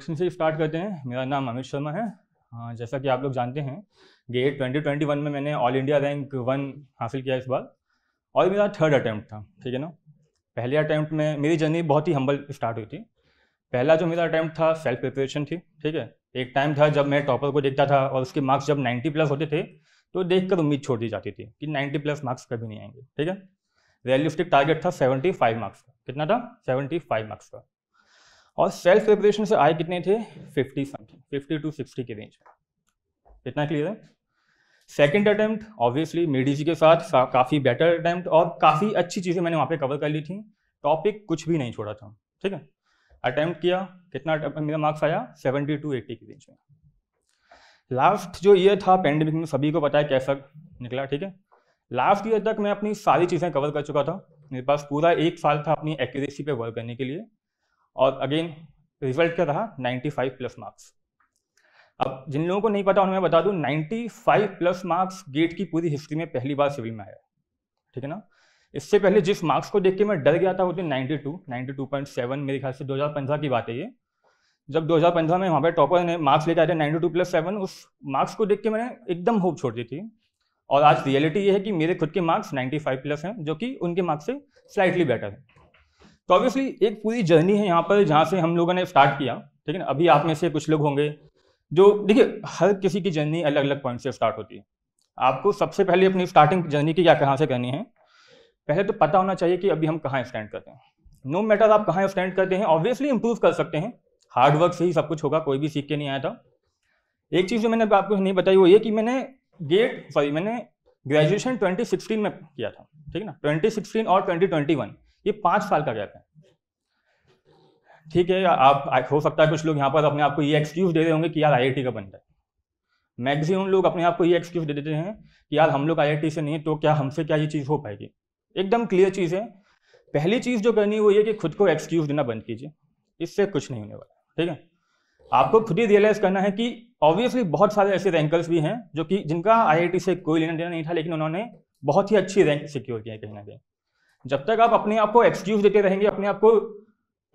Introduction से start करते हैं मेरा नाम अमित शर्मा है हाँ, जैसा कि आप लोग जानते हैं गेट 2021 में मैंने ऑल इंडिया रैंक वन हासिल किया इस बार और मेरा थर्ड अटैम्प्ट था ठीक है ना पहले अटैम्प्ट में मेरी जर्नी बहुत ही हम्बल स्टार्ट हुई थी पहला जो मेरा अटैम्प्ट था सेल्फ प्रिपरेशन थी ठीक है एक टाइम था जब मैं टॉपर को देखता था और उसके मार्क्स जब 90 प्लस होते थे तो देखकर उम्मीद छोड़ दी जाती थी कि 90 प्लस मार्क्स कभी नहीं आएंगे ठीक है रियलिस्टिक टारगेट था 75 मार्क्स का कितना था 75 मार्क्स का और सेल्फ प्रिपरेशन से आए कितने थे 50 समथिंग फिफ्टी टू सिक्सटी के रेंज इतना क्लियर है सेकेंड अटैम्प्ट ऑब्वियसली मेडीसी के साथ काफ़ी बेटर अटैम्प्ट और काफ़ी अच्छी चीज़ें मैंने वहाँ पे कवर कर ली थी टॉपिक कुछ भी नहीं छोड़ा था ठीक है अटैम्प्ट किया कितना मेरा मार्क्स आया सेवेंटी टू एट्टी के रेंज में लास्ट जो ईयर था पेंडेमिक में सभी को पता है कैसा निकला ठीक है लास्ट ईयर तक मैं अपनी सारी चीज़ें कवर कर चुका था मेरे पास पूरा एक साल था अपनी एक्यूरेसी पे वर्क करने के लिए और अगेन रिजल्ट क्या रहा 95 प्लस मार्क्स अब जिन लोगों को नहीं पता उन्हें बता दूं 95 प्लस मार्क्स गेट की पूरी हिस्ट्री में पहली बार सिविल में आया ठीक है ना इससे पहले जिस मार्क्स को देख के मैं डर गया था वो थे 92 92.7 मेरे ख्याल से 2015 की बात है ये जब 2015 में वहाँ पर टॉपर ने मार्क्स लेके आए थे नाइन्टी टू प्लस सेवन उस मार्क्स को देख के मैंने एकदम होप छोड़ दी थी और आज रियलिटी ये है कि मेरे खुद के मार्क्स 95 प्लस हैं जो कि उनके मार्क्स से स्लाइटली बेटर है तो ऑब्वियसली एक पूरी जर्नी है यहाँ पर जहाँ से हम लोगों ने स्टार्ट किया ठीक है ना अभी आप में से कुछ लोग होंगे जो देखिए हर किसी की जर्नी अलग अलग पॉइंट से स्टार्ट होती है आपको सबसे पहले अपनी स्टार्टिंग जर्नी की क्या कहाँ से करनी है पहले तो पता होना चाहिए कि अभी हम कहाँ स्टैंड करते हैं नो no मैटर आप कहाँ स्टैंड करते हैं ऑब्वियसली इंप्रूव कर सकते हैं हार्डवर्क से ही सब कुछ होगा कोई भी सीख के नहीं आया था एक चीज़ जो मैंने आपको नहीं बताई वो ये कि मैंने गेट सॉरी मैंने ग्रेजुएशन 2016 में किया था ठीक है ना 2016 और 2021 ये पाँच साल का गैप है ठीक है आप हो सकता है कुछ लोग यहाँ पर अपने आप को ये एक्सक्यूज दे रहे होंगे कि यार आई का बनता है मैक्सिमम लोग अपने आप को ये एक्सक्यूज दे देते हैं कि यार हम लोग आई से नहीं तो क्या हमसे क्या ये चीज़ हो पाएगी एकदम क्लियर चीज़ है पहली चीज़ जो करनी वो ये कि खुद को एक्सक्यूज देना बंद कीजिए इससे कुछ नहीं होने वाला ठीक है आपको खुद ही रियलाइज करना है कि ऑब्वियसली बहुत सारे ऐसे रैंकर्स भी हैं जो कि जिनका आईआईटी से कोई लेना देना नहीं था लेकिन उन्होंने बहुत ही अच्छी रैंक सिक्योर किया है कहीं ना कहीं जब तक आप अपने आप को एक्सक्यूज देते रहेंगे अपने आप को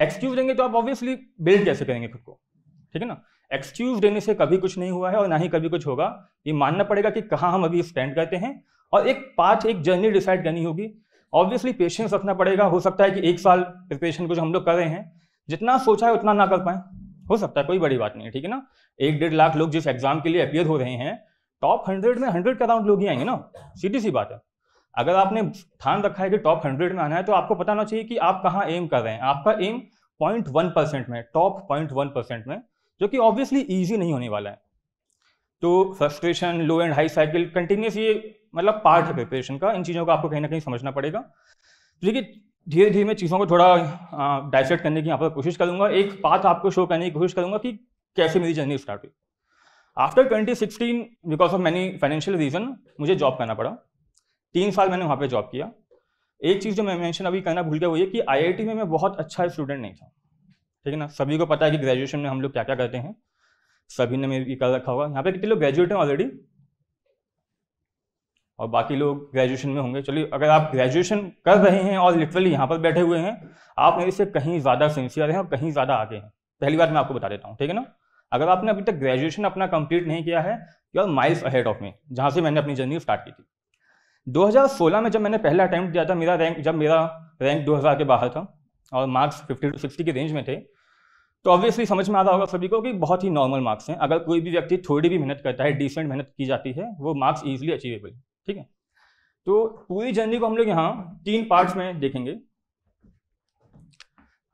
एक्सक्यूज देंगे तो आप ऑब्वियसली बिल्ड कैसे करेंगे खुद को ठीक है ना एक्सक्यूज देने से कभी कुछ नहीं हुआ है और ना ही कभी कुछ होगा ये मानना पड़ेगा कि कहाँ हम अभी स्टैंड करते हैं और एक पाथ एक जर्नी डिसाइड करनी होगी ऑब्वियसली पेशेंस रखना पड़ेगा हो सकता है कि एक साल प्रिपरेशन कुछ हम लोग कर रहे हैं जितना सोचा है उतना ना कर पाए हो सकता है कोई बड़ी बात नहीं है ठीक है ना एक डेढ़ लाख लोग जिस एग्जाम के लिए अपियर हो रहे हैं टॉप हंड्रेड में हंड्रेड के अराउंड लोग ही आएंगे ना सीधी सी बात है अगर आपने ठान रखा है कि टॉप हंड्रेड में आना है तो आपको पता होना चाहिए कि आप कहाँ एम कर रहे हैं आपका एम पॉइंट वन परसेंट में टॉप पॉइंट वन परसेंट में जो कि ऑब्वियसली ईजी नहीं होने वाला है तो frustration low and high cycle continuous ये मतलब पार्ट है प्रिपरेशन का इन चीज़ों को आपको कहीं ना कहीं समझना पड़ेगा तो देखिए धीरे धीरे मैं चीज़ों को थोड़ा डाइसेक्ट करने की यहाँ पर कोशिश करूंगा एक बात आपको शो करने की कोशिश करूंगा कि कैसे मेरी जर्नी स्टार्ट हुई after 2016 because of many financial reason मुझे जॉब करना पड़ा तीन साल मैंने वहाँ पे जॉब किया एक चीज़ जो मैं मेंशन अभी करना भूल गया वो ये कि आईआईटी में मैं बहुत अच्छा स्टूडेंट नहीं था ठीक है ना सभी को पता है कि ग्रेजुएशन में हम लोग क्या क्या करते हैं सभी ने मेरी कर रखा होगा यहाँ पे कितने लोग ग्रेजुएट हैं ऑलरेडी और बाकी लोग ग्रेजुएशन में होंगे चलिए अगर आप ग्रेजुएशन कर रहे हैं और लिटरली यहाँ पर बैठे हुए हैं आप मेरे से कहीं ज़्यादा सिंसियर हैं और कहीं ज़्यादा आगे हैं पहली बार मैं आपको बता देता हूँ ठीक है ना अगर आपने अभी तक ग्रेजुएशन अपना कंप्लीट नहीं किया है you are miles ahead of me जहाँ से मैंने अपनी जर्नी स्टार्ट की थी 2016 में जब मैंने पहला अटैम्प्ट दिया था मेरा रैंक जब मेरा रैंक 2000 के बाहर था और मार्क्स 50 टू 60 के रेंज में थे तो ऑब्वियसली समझ में आ रहा होगा सभी को कि बहुत ही नॉर्मल मार्क्स हैं अगर कोई भी व्यक्ति थोड़ी भी मेहनत करता है डिसेंट मेहनत की जाती है वो मार्क्स ईजिली अचीवेबल ठीक है तो पूरी जर्नी को हम लोग यहाँ तीन पार्ट्स में देखेंगे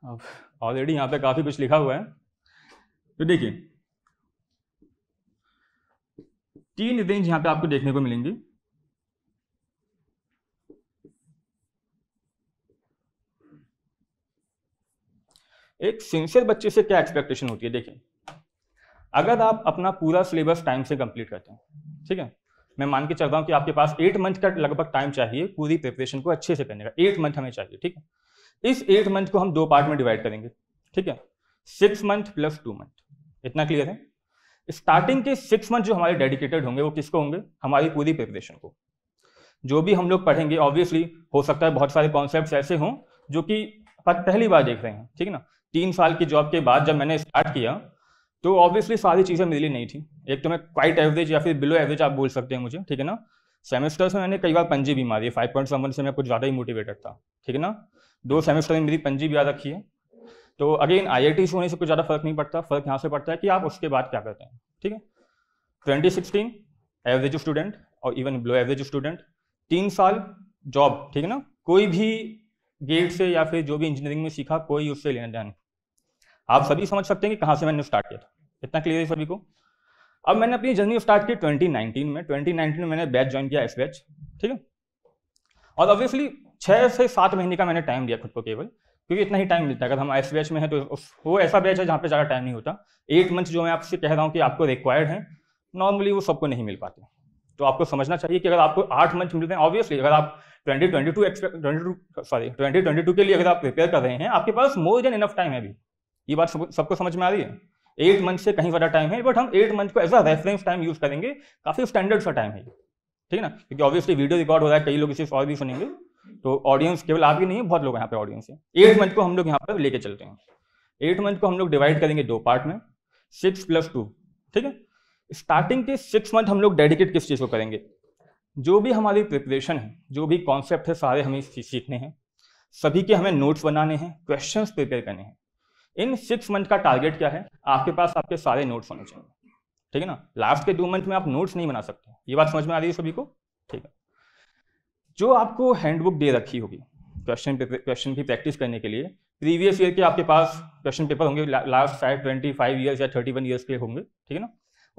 अब ऑलरेडी यहाँ पे काफ़ी कुछ लिखा हुआ है तो देखिए तीन रेंज यहाँ पे आपको देखने को मिलेंगी एक सिंसियर बच्चे से क्या एक्सपेक्टेशन होती है देखिए अगर आप अपना पूरा सिलेबस टाइम से कंप्लीट करते हैं ठीक है मैं मान के चल रहा हूँ कि आपके पास एट मंथ का लगभग टाइम चाहिए पूरी प्रिपरेशन को अच्छे से करने का एट मंथ हमें चाहिए ठीक है इस एट मंथ को हम दो पार्ट में डिवाइड करेंगे ठीक है six month plus two month इतना क्लियर है स्टार्टिंग के सिक्स मंथ जो हमारे डेडिकेटेड होंगे वो किसको होंगे हमारी पूरी प्रिपरेशन को जो भी हम लोग पढ़ेंगे ऑब्वियसली हो सकता है बहुत सारे कॉन्सेप्ट ऐसे हों जो कि पहली बार देख रहे हैं ठीक है ना तीन साल की जॉब के बाद जब मैंने स्टार्ट किया तो ऑब्वियसली सारी चीज़ें मेरे लिए नहीं थी एक तो मैं क्वाइट एवरेज या फिर बिलो एवरेज आप बोल सकते हैं मुझे ठीक है ना सेमेस्टर से मैंने कई बार पंजी भी मारी फाइव पॉइंट सेवन से मैं कुछ ज़्यादा ही मोटिवेटेड था ठीक है ना दो सेमेस्टर में मेरी पंजी भी याद रखी है तो अगेन आई आई होने से कुछ ज़्यादा फर्क नहीं पड़ता फर्क यहाँ से पड़ता है कि आप उसके बाद क्या करते हैं ठीक है ट्वेंटी सिक्सटीन एवरेज स्टूडेंट और इवन बिलो एवरेज स्टूडेंट तीन साल जॉब ठीक है ना कोई भी गेट से या फिर जो भी इंजीनियरिंग में सीखा कोई उससे लेना देना आप सभी समझ सकते हैं कि कहां से मैंने स्टार्ट किया था इतना क्लियर है सभी को अब मैंने अपनी जर्नी स्टार्ट की 2019 में 2019 में मैंने बैच ज्वाइन किया एस बैच ठीक है और ऑब्वियसली छह से सात महीने का मैंने टाइम दिया खुद को केवल क्योंकि इतना ही टाइम मिलता है अगर हम एस बैच में है तो वो ऐसा बैच है जहां पे ज़्यादा टाइम नहीं होता एट मंथ जो मैं आपसे कह रहा हूँ कि आपको रिक्वायर्ड है नॉर्मली वो सबको नहीं मिल पाते तो आपको समझना चाहिए कि अगर आपको आठ मंथ मिलते हैं ऑब्वियसली अगर आप 2022 ट्वेंटी सॉरी 2022 के लिए अगर आप प्रिपेयर कर रहे हैं आपके पास मोर देन इनफ टाइम है अभी ये बात सबको समझ में आ रही है एट मंथ से कहीं ज़्यादा टाइम है बट हम एट मंथ को as a reference time use करेंगे काफ़ी स्टैंडर्ड सा टाइम है ठीक है ना क्योंकि ऑब्वियसली वीडियो रिकॉर्ड हो रहा है कई लोग इसे और भी सुनेंगे तो ऑडियंस केवल आप ही नहीं है बहुत लोग यहाँ पे ऑडियंस है एट मंथ को हम लोग यहाँ पर लेके चलते हैं एट मंथ को हम लोग डिवाइड करेंगे दो पार्ट में सिक्स प्लस टू ठीक है स्टार्टिंग के सिक्स मंथ हम लोग डेडिकेट किस चीज़ को करेंगे जो भी हमारी प्रिपरेशन है जो भी कॉन्सेप्ट है सारे हमें सीखने हैं सभी के हमें नोट्स बनाने हैं क्वेश्चंस प्रिपेयर करने हैं इन सिक्स मंथ का टारगेट क्या है आपके पास आपके सारे नोट्स होने चाहिए ठीक है ना लास्ट के टू मंथ में आप नोट्स नहीं बना सकते ये बात समझ में आ रही है सभी को ठीक है जो आपको हैंडबुक दे रखी होगी क्वेश्चन क्वेश्चन की प्रैक्टिस करने के लिए प्रीवियस ईयर के आपके पास क्वेश्चन पेपर होंगे लास्ट शायद ट्वेंटी फाइव ईयर्स या थर्टी वन ईयर्स के होंगे ठीक है ना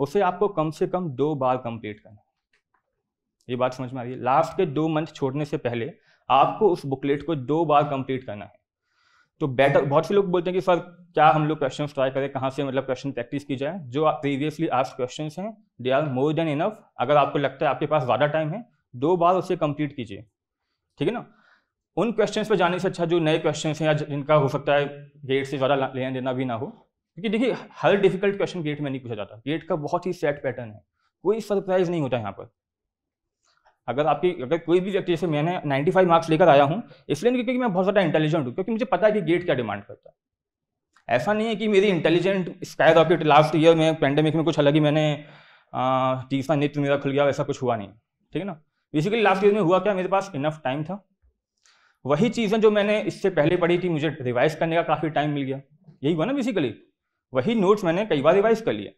उसे आपको कम से कम दो बार कंप्लीट करना ये बात समझ में आ रही है लास्ट के दो मंथ छोड़ने से पहले आपको उस बुकलेट को दो बार कंप्लीट करना है तो बेटर बहुत से लोग बोलते हैं कि सर क्या हम लोग क्वेश्चन ट्राई करें कहाँ से मतलब क्वेश्चन प्रैक्टिस की जाए जो प्रीवियसली आज क्वेश्चन हैं they are more than enough अगर आपको लगता है आपके पास ज़्यादा टाइम है दो बार उसे कंप्लीट कीजिए ठीक है ना उन क्वेश्चंस पर जाने से अच्छा जो नए क्वेश्चंस हैं या जिनका हो सकता है गेट से ज़्यादा लेना देना भी ना हो क्योंकि देखिए हर डिफिकल्ट क्वेश्चन गेट में नहीं पूछा जाता गेट का बहुत ही सेट पैटर्न है कोई सरप्राइज नहीं होता यहाँ पर अगर आपकी अगर कोई भी व्यक्ति जैसे मैंने 95 मार्क्स लेकर आया हूँ इसलिए नहीं क्योंकि मैं बहुत ज़्यादा इंटेलिजेंट हूँ क्योंकि मुझे पता है कि गेट क्या डिमांड करता है ऐसा नहीं है कि मेरी intelligent skyrocket last year में पेंडेमिक में कुछ अलग ही मैंने तीसरा नेत्र मेरा खुल गया वैसा कुछ हुआ नहीं ठीक है ना बेसिकली लास्ट ईयर में हुआ क्या मेरे पास इनफ टाइम था वही चीज़ें जो मैंने इससे पहले पढ़ी थी मुझे रिवाइज करने का काफ़ी टाइम मिल गया यही हुआ ना बेसिकली वही नोट्स मैंने कई बार रिवाइज कर लिया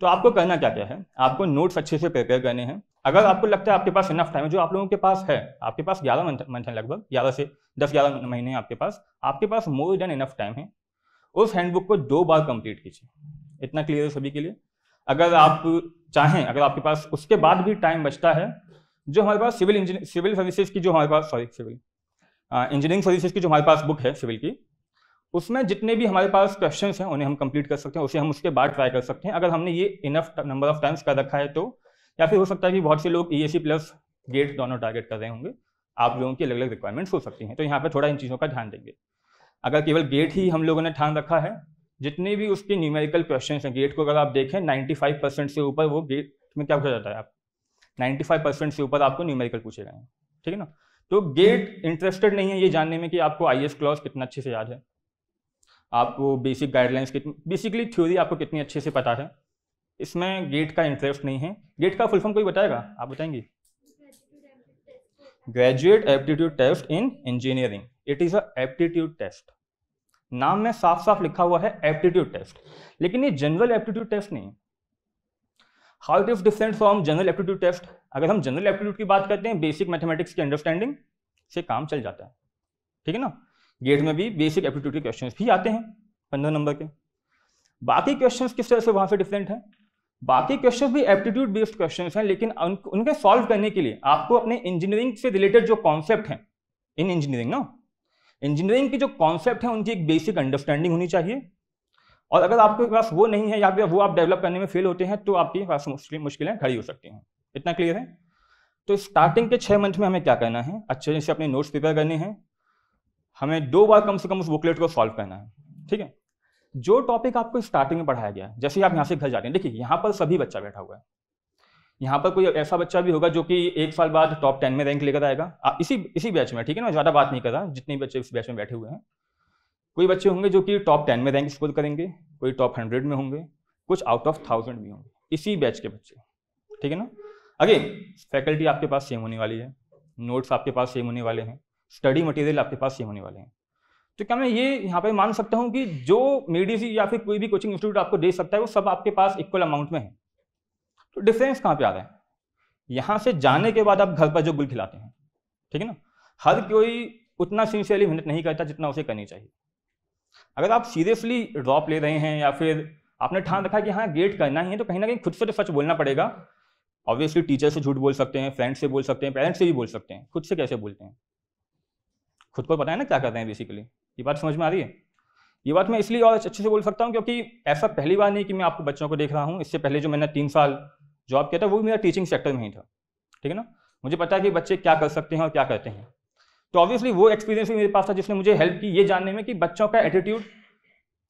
तो आपको करना क्या क्या है आपको नोट्स अच्छे से प्रिपेयर करने हैं अगर आपको लगता है आपके पास इनफ टाइम है जो आप लोगों के पास है आपके पास ग्यारह मंथ है लगभग ग्यारह से दस ग्यारह महीने आपके पास आपके पास मोर देन इनफ टाइम है उस हैंडबुक को दो बार कंप्लीट कीजिए इतना क्लियर है सभी के लिए अगर आप चाहें अगर आपके पास उसके बाद भी टाइम बचता है जो हमारे पास सिविल इंजीनियर सिविल सर्विसेज की जो हमारे पास सॉरी सिविल इंजीनियरिंग सर्विसेज की जो हमारे पास बुक है सिविल की उसमें जितने भी हमारे पास क्वेश्चन हैं उन्हें हम कंप्लीट कर सकते हैं उसे हम उसके बाद ट्राई कर सकते हैं अगर हमने ये इनफ नंबर ऑफ टाइम्स कर रखा है तो या फिर हो सकता है कि बहुत से लोग ई प्लस गेट दोनों टारगेट कर रहे होंगे आप लोगों की अलग अलग रिक्वायरमेंट्स हो सकती हैं तो यहाँ पर थोड़ा इन चीज़ों का ध्यान देंगे अगर केवल गेट ही हम लोगों ने ठान रखा है जितने भी उसके न्यूमेरिकल क्वेश्चन हैं गेट को अगर आप देखें नाइन्टी परसेंट से ऊपर वो गेट में क्या पूछा जाता है आप नाइन्टी परसेंट से ऊपर आपको न्यूमेरिकल पूछे गए हैं ठीक है ना तो गेट इंटरेस्टेड नहीं है ये जानने में कि आपको आई एस क्लॉज कितना अच्छे से याद है आपको बेसिक गाइडलाइंस कितनी बेसिकली थ्योरी आपको कितनी अच्छे से पता है इसमें गेट का इंटरेस्ट नहीं है गेट का फुल फॉर्म कोई बताएगा आप बताएंगे graduate aptitude test in engineering it is aptitude aptitude test नाम में साफ साफ लिखा हुआ है एप्टीट्यूड टेस्ट लेकिन ये जनरल एप्टीट्यूड टेस्ट नहीं how it is different from general aptitude test अगर हम जनरल एप्टीट्यूड की बात करते हैं बेसिक मैथमेटिक्स की अंडरस्टैंडिंग से काम चल जाता है ठीक है ना गेट में भी बेसिक एप्टीट्यूड के क्वेश्चन भी आते हैं पंद्रह नंबर के बाकी क्वेश्चन किस तरह से वहां से डिफरेंट हैं बाकी क्वेश्चन भी एप्टीट्यूड बेस्ड क्वेश्चन हैं लेकिन उन, उनके सॉल्व करने के लिए आपको अपने इंजीनियरिंग से रिलेटेड जो कॉन्सेप्ट हैं इन इंजीनियरिंग ना इंजीनियरिंग के जो कॉन्सेप्ट हैं उनकी एक बेसिक अंडरस्टैंडिंग होनी चाहिए और अगर आपके पास वो नहीं है या फिर वो आप डेवलप करने में फेल होते हैं तो आपके पास मुश्किल मुश्किलें खड़ी हो सकती हैं इतना क्लियर है तो स्टार्टिंग के छः मंथ में हमें क्या करना है अच्छे से अपने नोट्स प्रिपेयर करने हैं हमें दो बार कम से कम उस बुकलेट को सॉल्व करना है ठीक है जो टॉपिक आपको स्टार्टिंग में पढ़ाया गया जैसे आप यहाँ से घर जा रहे हैं देखिए यहाँ पर सभी बच्चा बैठा हुआ है यहाँ पर कोई ऐसा बच्चा भी होगा जो कि एक साल बाद टॉप टेन में रैंक लेकर आएगा इसी इसी बैच में ठीक है ना ज़्यादा बात नहीं कर रहा जितने बच्चे इस बैच में बैठे हुए हैं कोई बच्चे होंगे जो कि टॉप टेन में रैंक स्कोर करेंगे कोई टॉप हंड्रेड में होंगे कुछ आउट ऑफ थाउजेंड भी होंगे इसी बैच के बच्चे ठीक है ना अगेन फैकल्टी आपके पास सेम होने वाली है नोट्स आपके पास सेम होने वाले हैं स्टडी मटेरियल आपके पास सेम होने वाले हैं तो क्या मैं ये यहाँ पे मान सकता हूँ कि जो मेडीसी या फिर कोई भी कोचिंग इंस्टीट्यूट आपको दे सकता है वो सब आपके पास इक्वल अमाउंट में है तो डिफरेंस कहाँ पे आ रहा है यहाँ से जाने के बाद आप घर पर जो गुल खिलाते हैं ठीक है ना हर कोई उतना सीसियरली मेहनत नहीं करता जितना उसे करनी चाहिए अगर आप सीरियसली ड्रॉप ले रहे हैं या फिर आपने ठान रखा कि हाँ गेट करना ही है तो कहीं ना कहीं खुद से तो सच बोलना पड़ेगा ऑब्वियसली टीचर से झूठ बोल सकते हैं फ्रेंड से बोल सकते हैं पेरेंट्स से भी बोल सकते हैं खुद से कैसे बोलते हैं खुद को पता है ना क्या करते हैं बेसिकली ये बात समझ में आ रही है ये बात मैं इसलिए और अच्छे से बोल सकता हूँ क्योंकि ऐसा पहली बार नहीं कि मैं आपको बच्चों को देख रहा हूँ इससे पहले जो मैंने तीन साल जॉब किया था वो भी मेरा टीचिंग सेक्टर में ही था ठीक है ना मुझे पता है कि बच्चे क्या कर सकते हैं और क्या करते हैं तो ऑब्वियसली वो एक्सपीरियंस भी मेरे पास था जिसने मुझे हेल्प की ये जानने में कि बच्चों का एटीट्यूड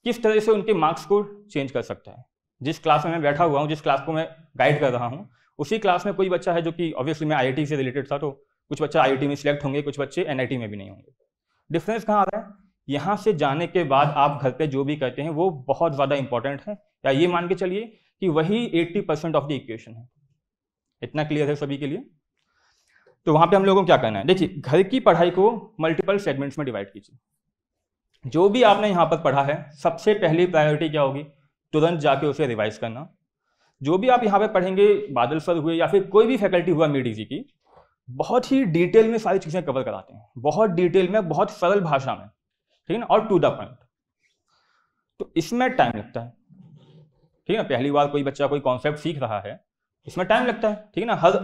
किस तरह से उनके मार्क्स को चेंज कर सकता है जिस क्लास में मैं बैठा हुआ हूँ जिस क्लास को मैं गाइड कर रहा हूँ उसी क्लास में कोई बच्चा है जो कि ऑब्वियसली मैं आई से रिलेटेड था तो कुछ बच्चा आई में सिलेक्ट होंगे कुछ बच्चे एन में भी नहीं होंगे डिफरेंस कहाँ आ रहा है यहाँ से जाने के बाद आप घर पे जो भी करते हैं वो बहुत ज़्यादा इंपॉर्टेंट है या ये मान के चलिए कि वही 80 परसेंट ऑफ द इक्वेशन है इतना क्लियर है सभी के लिए तो वहाँ पे हम लोगों को क्या करना है देखिए घर की पढ़ाई को मल्टीपल सेगमेंट्स में डिवाइड कीजिए जो भी आपने यहाँ पर पढ़ा है सबसे पहली प्रायोरिटी क्या होगी तुरंत जाके उसे रिवाइज करना जो भी आप यहाँ पे पढ़ेंगे बादल सर हुए या फिर कोई भी फैकल्टी हुआ मीडी जी की बहुत ही डिटेल में सारी चीज़ें कवर कराते हैं बहुत डिटेल में बहुत सरल भाषा में ठीक है और टू द पॉइंट तो इसमें टाइम लगता है ठीक है पहली बार कोई बच्चा कोई कॉन्सेप्ट सीख रहा है इसमें टाइम लगता है ठीक है ना हर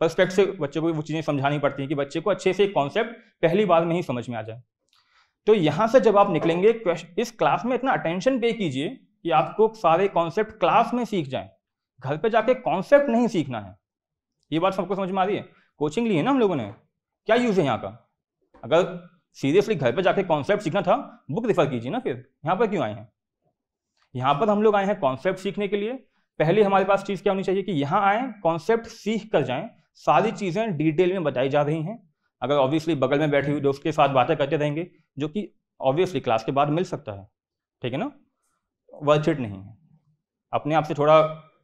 परस्पेक्ट से बच्चे को वो चीज़ें समझानी पड़ती हैं कि बच्चे को अच्छे से कॉन्सेप्ट पहली बार में ही समझ में आ जाए तो यहाँ से जब आप निकलेंगे इस क्लास में इतना अटेंशन पे कीजिए कि आपको सारे कॉन्सेप्ट क्लास में सीख जाएं घर पे जाके कॉन्सेप्ट नहीं सीखना है ये बात सबको समझ में आ रही है कोचिंग ली है ना हम लोगों ने क्या यूज़ है यहाँ का अगर सीरियसली घर पर जाके कॉन्सेप्ट सीखना था बुक रिफर कीजिए ना फिर यहाँ पर क्यों आए हैं यहाँ पर हम लोग आए हैं कॉन्सेप्ट सीखने के लिए पहले हमारे पास चीज़ क्या होनी चाहिए कि यहाँ आए कॉन्सेप्ट सीख कर जाएं सारी चीज़ें डिटेल में बताई जा रही हैं अगर ऑब्वियसली बगल में बैठे हुए दोस्त के साथ बातें करते रहेंगे जो कि ऑब्वियसली क्लास के बाद मिल सकता है ठीक है ना वर्थ इट नहीं है अपने आप से थोड़ा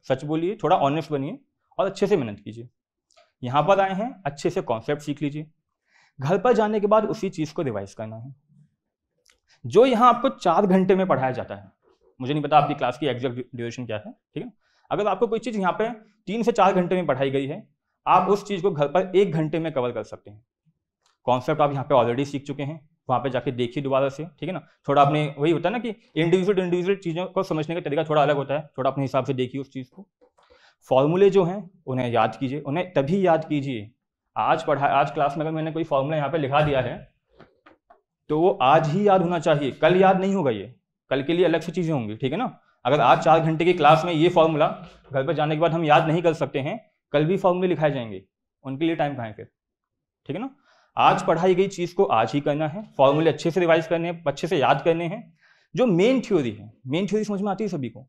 सच बोलिए थोड़ा ऑनेस्ट बनिए और अच्छे से मेहनत कीजिए यहाँ पर आए हैं अच्छे से कॉन्सेप्ट सीख लीजिए घर पर जाने के बाद उसी चीज को रिवाइज करना है जो यहाँ आपको चार घंटे में पढ़ाया जाता है मुझे नहीं पता आपकी क्लास की एग्जैक्ट ड्यूरेशन क्या है ठीक है अगर आपको कोई चीज़ यहाँ पे तीन से चार घंटे में पढ़ाई गई है आप उस चीज़ को घर पर एक घंटे में कवर कर सकते हैं कॉन्सेप्ट आप यहाँ पे ऑलरेडी सीख चुके हैं वहां पे जाके देखिए दोबारा से ठीक है ना थोड़ा आपने वही होता है ना कि इंडिविजुअल इंडिविजुअल चीज़ों को समझने का तरीका थोड़ा अलग होता है थोड़ा अपने हिसाब से देखिए उस चीज़ को फॉर्मूले जो हैं उन्हें याद कीजिए उन्हें तभी याद कीजिए आज पढ़ा आज क्लास में अगर मैंने कोई फॉर्मूला यहाँ पे लिखा दिया है तो वो आज ही याद होना चाहिए कल याद नहीं होगा ये कल के लिए अलग से चीज़ें होंगी ठीक है ना अगर आज चार घंटे की क्लास में ये फॉर्मूला घर पर जाने के बाद हम याद नहीं कर सकते हैं कल भी फॉर्मूले लिखाए जाएंगे उनके लिए टाइम कहाँ फिर ठीक है ना आज पढ़ाई गई चीज़ को आज ही करना है फॉर्मूले अच्छे से रिवाइज करने हैं अच्छे से याद करने हैं जो मेन थ्योरी है मेन थ्योरी समझ में आती है सभी को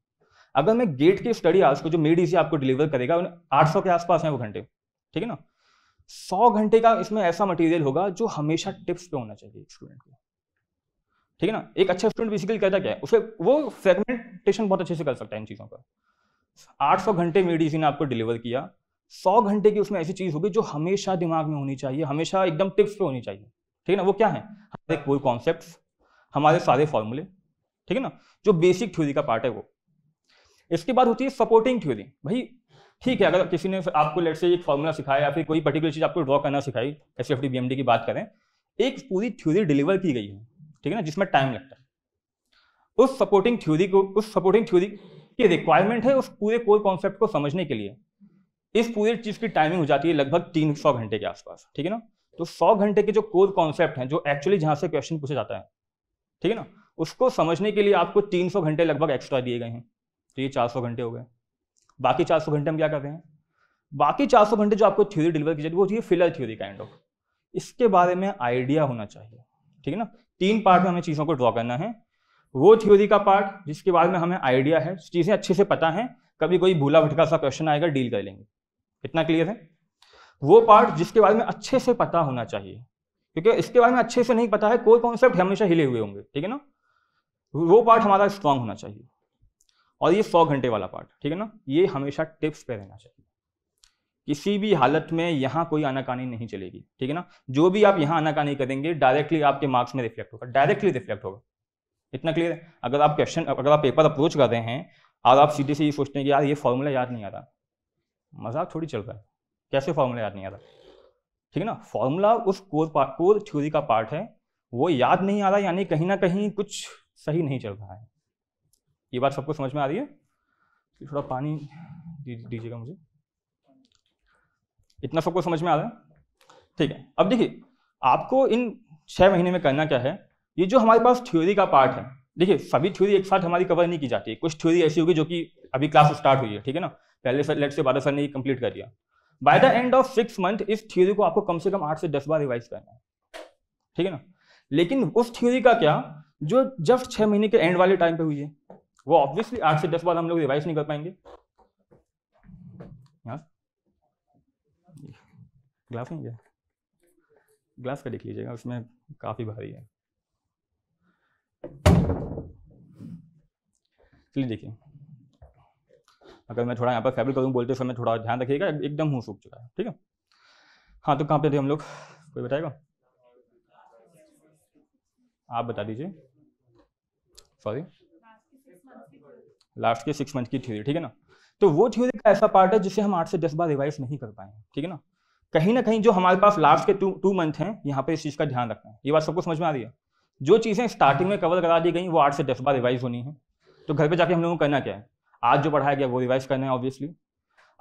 अगर मैं गेट के स्टडी आज को जो मेड आपको डिलीवर करेगा आठ सौ के आसपास हैं वो घंटे ठीक है ना सौ घंटे का इसमें ऐसा मटेरियल होगा जो हमेशा टिप्स पे होना चाहिए स्टूडेंट को ठीक है ना एक अच्छा स्टूडेंट बेसिकली कहता क्या है उसे वो सेगमेंटेशन बहुत अच्छे से कर सकता है इन चीज़ों का 800 घंटे मेडिसिन ने आपको डिलीवर किया 100 घंटे की उसमें ऐसी चीज़ होगी जो हमेशा दिमाग में होनी चाहिए हमेशा एकदम टिप्स पे होनी चाहिए ठीक है ना वो क्या है हमारे कोई कॉन्सेप्ट हमारे सारे फॉर्मूले ठीक है ना जो बेसिक थ्योरी का पार्ट है वो इसके बाद होती है सपोर्टिंग थ्योरी भाई ठीक है अगर किसी ने आपको लेट से एक फॉर्मूला सिखाया या फिर कोई पर्टिकुलर चीज़ आपको ड्रॉ करना सिखाई एस एफ की बात करें एक पूरी थ्योरी डिलीवर की गई है ठीक है ना जिसमें टाइम लगता है उस सपोर्टिंग थ्योरी को उस सपोर्टिंग थ्योरी की रिक्वायरमेंट है उस पूरे कोर कॉन्सेप्ट को समझने के लिए इस पूरी चीज़ की टाइमिंग हो जाती है लगभग तीन सौ घंटे के आसपास ठीक है ना तो सौ घंटे के जो कोर कॉन्सेप्ट हैं जो एक्चुअली जहाँ से क्वेश्चन पूछा जाता है ठीक है ना उसको समझने के लिए आपको तीन सौ घंटे लगभग एक्स्ट्रा दिए गए हैं तो ये चार सौ घंटे हो गए बाकी चार घंटे हम क्या कर रहे हैं बाकी चार घंटे जो आपको थ्योरी डिलीवर की जाएगी वो चाहिए फिलर थ्योरी काइंड ऑफ इसके बारे में आइडिया होना चाहिए ठीक है ना तीन पार्ट में हमें चीज़ों को ड्रॉ करना है वो थ्योरी का पार्ट जिसके बारे में हमें आइडिया है चीज़ें अच्छे से पता है कभी कोई भूला भटका सा क्वेश्चन आएगा डील कर लेंगे इतना क्लियर है वो पार्ट जिसके बारे में अच्छे से पता होना चाहिए क्योंकि इसके बारे में अच्छे से नहीं पता है कोई कॉन्सेप्ट हमेशा हिले हुए होंगे ठीक है ना वो पार्ट हमारा स्ट्रांग होना चाहिए और ये सौ घंटे वाला पार्ट ठीक है ना ये हमेशा टिप्स पे रहना चाहिए किसी भी हालत में यहाँ कोई आनाकानी नहीं चलेगी ठीक है ना जो भी आप यहाँ आनाकानी करेंगे डायरेक्टली आपके मार्क्स में रिफ्लेक्ट होगा डायरेक्टली रिफ्लेक्ट होगा इतना क्लियर है अगर आप क्वेश्चन अगर आप पेपर अप्रोच कर रहे हैं और आप सीधे से ये सोचते हैं कि यार ये फॉर्मूला याद नहीं आ रहा मजाक थोड़ी चल रहा है कैसे फॉर्मूला याद नहीं आ रहा ठीक है ना फॉर्मूला उस कोर पार्ट कोर थ्योरी का पार्ट है वो याद नहीं आ रहा यानी कहीं ना कहीं कुछ सही नहीं चल रहा है ये बात सबको समझ में आ रही है तो थोड़ा पानी दीजिएगा मुझे इतना सबको समझ में आ रहा है ठीक है अब देखिए आपको इन छः महीने में करना क्या है ये जो हमारे पास थ्योरी का पार्ट है देखिए सभी थ्योरी एक साथ हमारी कवर नहीं की जाती है कुछ थ्योरी ऐसी होगी जो कि अभी क्लास स्टार्ट हुई है ठीक है ना पहले सर लेट से बारह सर ने कंप्लीट कर दिया by the end of six month इस थ्योरी को आपको कम से कम आठ से दस बार रिवाइज करना है ठीक है ना लेकिन उस थ्योरी का क्या जो जस्ट छह महीने के एंड वाले टाइम पे हुई है वो ऑब्वियसली आठ से दस बार हम लोग रिवाइज नहीं कर पाएंगे ग्लास हाँ? नहीं गया ग्लास का देख लीजिएगा उसमें काफ़ी भारी है चलिए देखिए अगर मैं थोड़ा यहाँ पर फैब्रिक करूँ बोलते समय थोड़ा ध्यान रखिएगा एकदम हूँ सूख चुका है ठीक है हाँ तो कहाँ पे थे हम लोग कोई बताएगा आप बता दीजिए सॉरी लास्ट के सिक्स मंथ की थ्योरी ठीक है ना तो वो थ्योरी का ऐसा पार्ट है जिसे हम आठ से दस बार रिवाइज नहीं कर पाए ठीक है ना कहीं ना कहीं जो हमारे पास लास्ट के टू टू मंथ हैं यहाँ पे इस चीज़ का ध्यान रखना है ये बात सबको समझ में आ रही है जो चीज़ें स्टार्टिंग में कवर करा दी गई वो आठ से दस बार रिवाइज होनी है तो घर पर जाके हम लोगों को करना क्या है आज जो पढ़ाया गया वो रिवाइज करना है ऑब्वियसली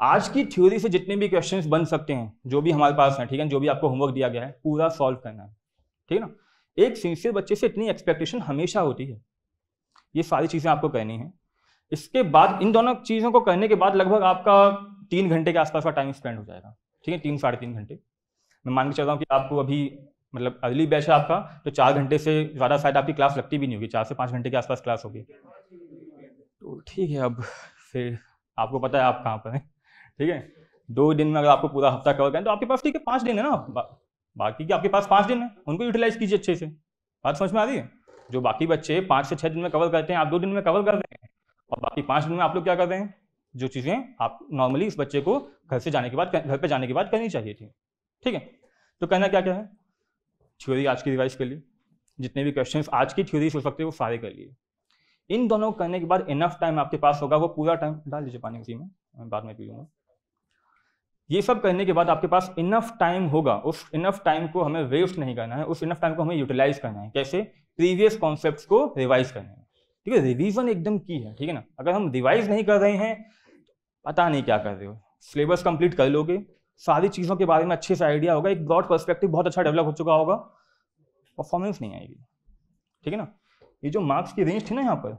आज की थ्योरी से जितने भी क्वेश्चंस बन सकते हैं जो भी हमारे पास हैं ठीक है जो भी आपको होमवर्क दिया गया है पूरा सॉल्व करना है ठीक है ना एक सिंसियर बच्चे से इतनी एक्सपेक्टेशन हमेशा होती है ये सारी चीज़ें आपको करनी है इसके बाद इन दोनों चीज़ों को करने के बाद लगभग आपका तीन घंटे के आसपास का टाइम स्पेंड हो जाएगा ठीक है तीन साढ़े तीन घंटे मैं मान के चलता हूँ कि आपको अभी मतलब अगली बैच है आपका तो चार घंटे से ज़्यादा शायद आपकी क्लास लगती भी नहीं होगी चार से पाँच घंटे के आसपास क्लास होगी तो ठीक है अब फिर आपको पता है आप कहाँ पर हैं ठीक है दो दिन में अगर आपको पूरा हफ्ता कवर करें तो आपके पास ठीक है पाँच दिन है ना बाकी के आपके पास पाँच दिन है उनको यूटिलाइज कीजिए अच्छे से बात समझ में आ रही है जो बाकी बच्चे पाँच से छः दिन में कवर करते हैं आप दो दिन में कवर कर रहे हैं और बाकी पाँच दिन में आप लोग क्या करते हैं जो चीज़ें आप नॉर्मली इस बच्चे को घर से जाने के बाद घर पर जाने के बाद करनी चाहिए थी ठीक है तो कहना क्या क्या है थ्योरी आज की रिवाइज कर ली जितने भी क्वेश्चंस आज की थ्योरी हो सकते हैं वो सारे कर लिए इन दोनों करने के बाद इनफ टाइम आपके पास होगा वो पूरा टाइम डाल दीजिए पानी उसी में बाद में पी लूँगा ये सब करने के बाद आपके पास इनफ टाइम होगा उस इनफ टाइम को हमें वेस्ट नहीं करना है उस इनफ टाइम को हमें यूटिलाइज करना है कैसे प्रीवियस कॉन्सेप्ट को रिवाइज करना है ठीक है रिविजन एकदम की है ठीक है ना अगर हम रिवाइज नहीं कर रहे हैं पता नहीं क्या कर रहे हो सिलेबस कंप्लीट कर लोगे सारी चीज़ों के बारे में अच्छे से आइडिया होगा एक ब्रॉड पर्सपेक्टिव बहुत अच्छा डेवलप हो चुका होगा परफॉर्मेंस नहीं आएगी ठीक है ना ये जो मार्क्स की रेंज थी ना यहाँ पर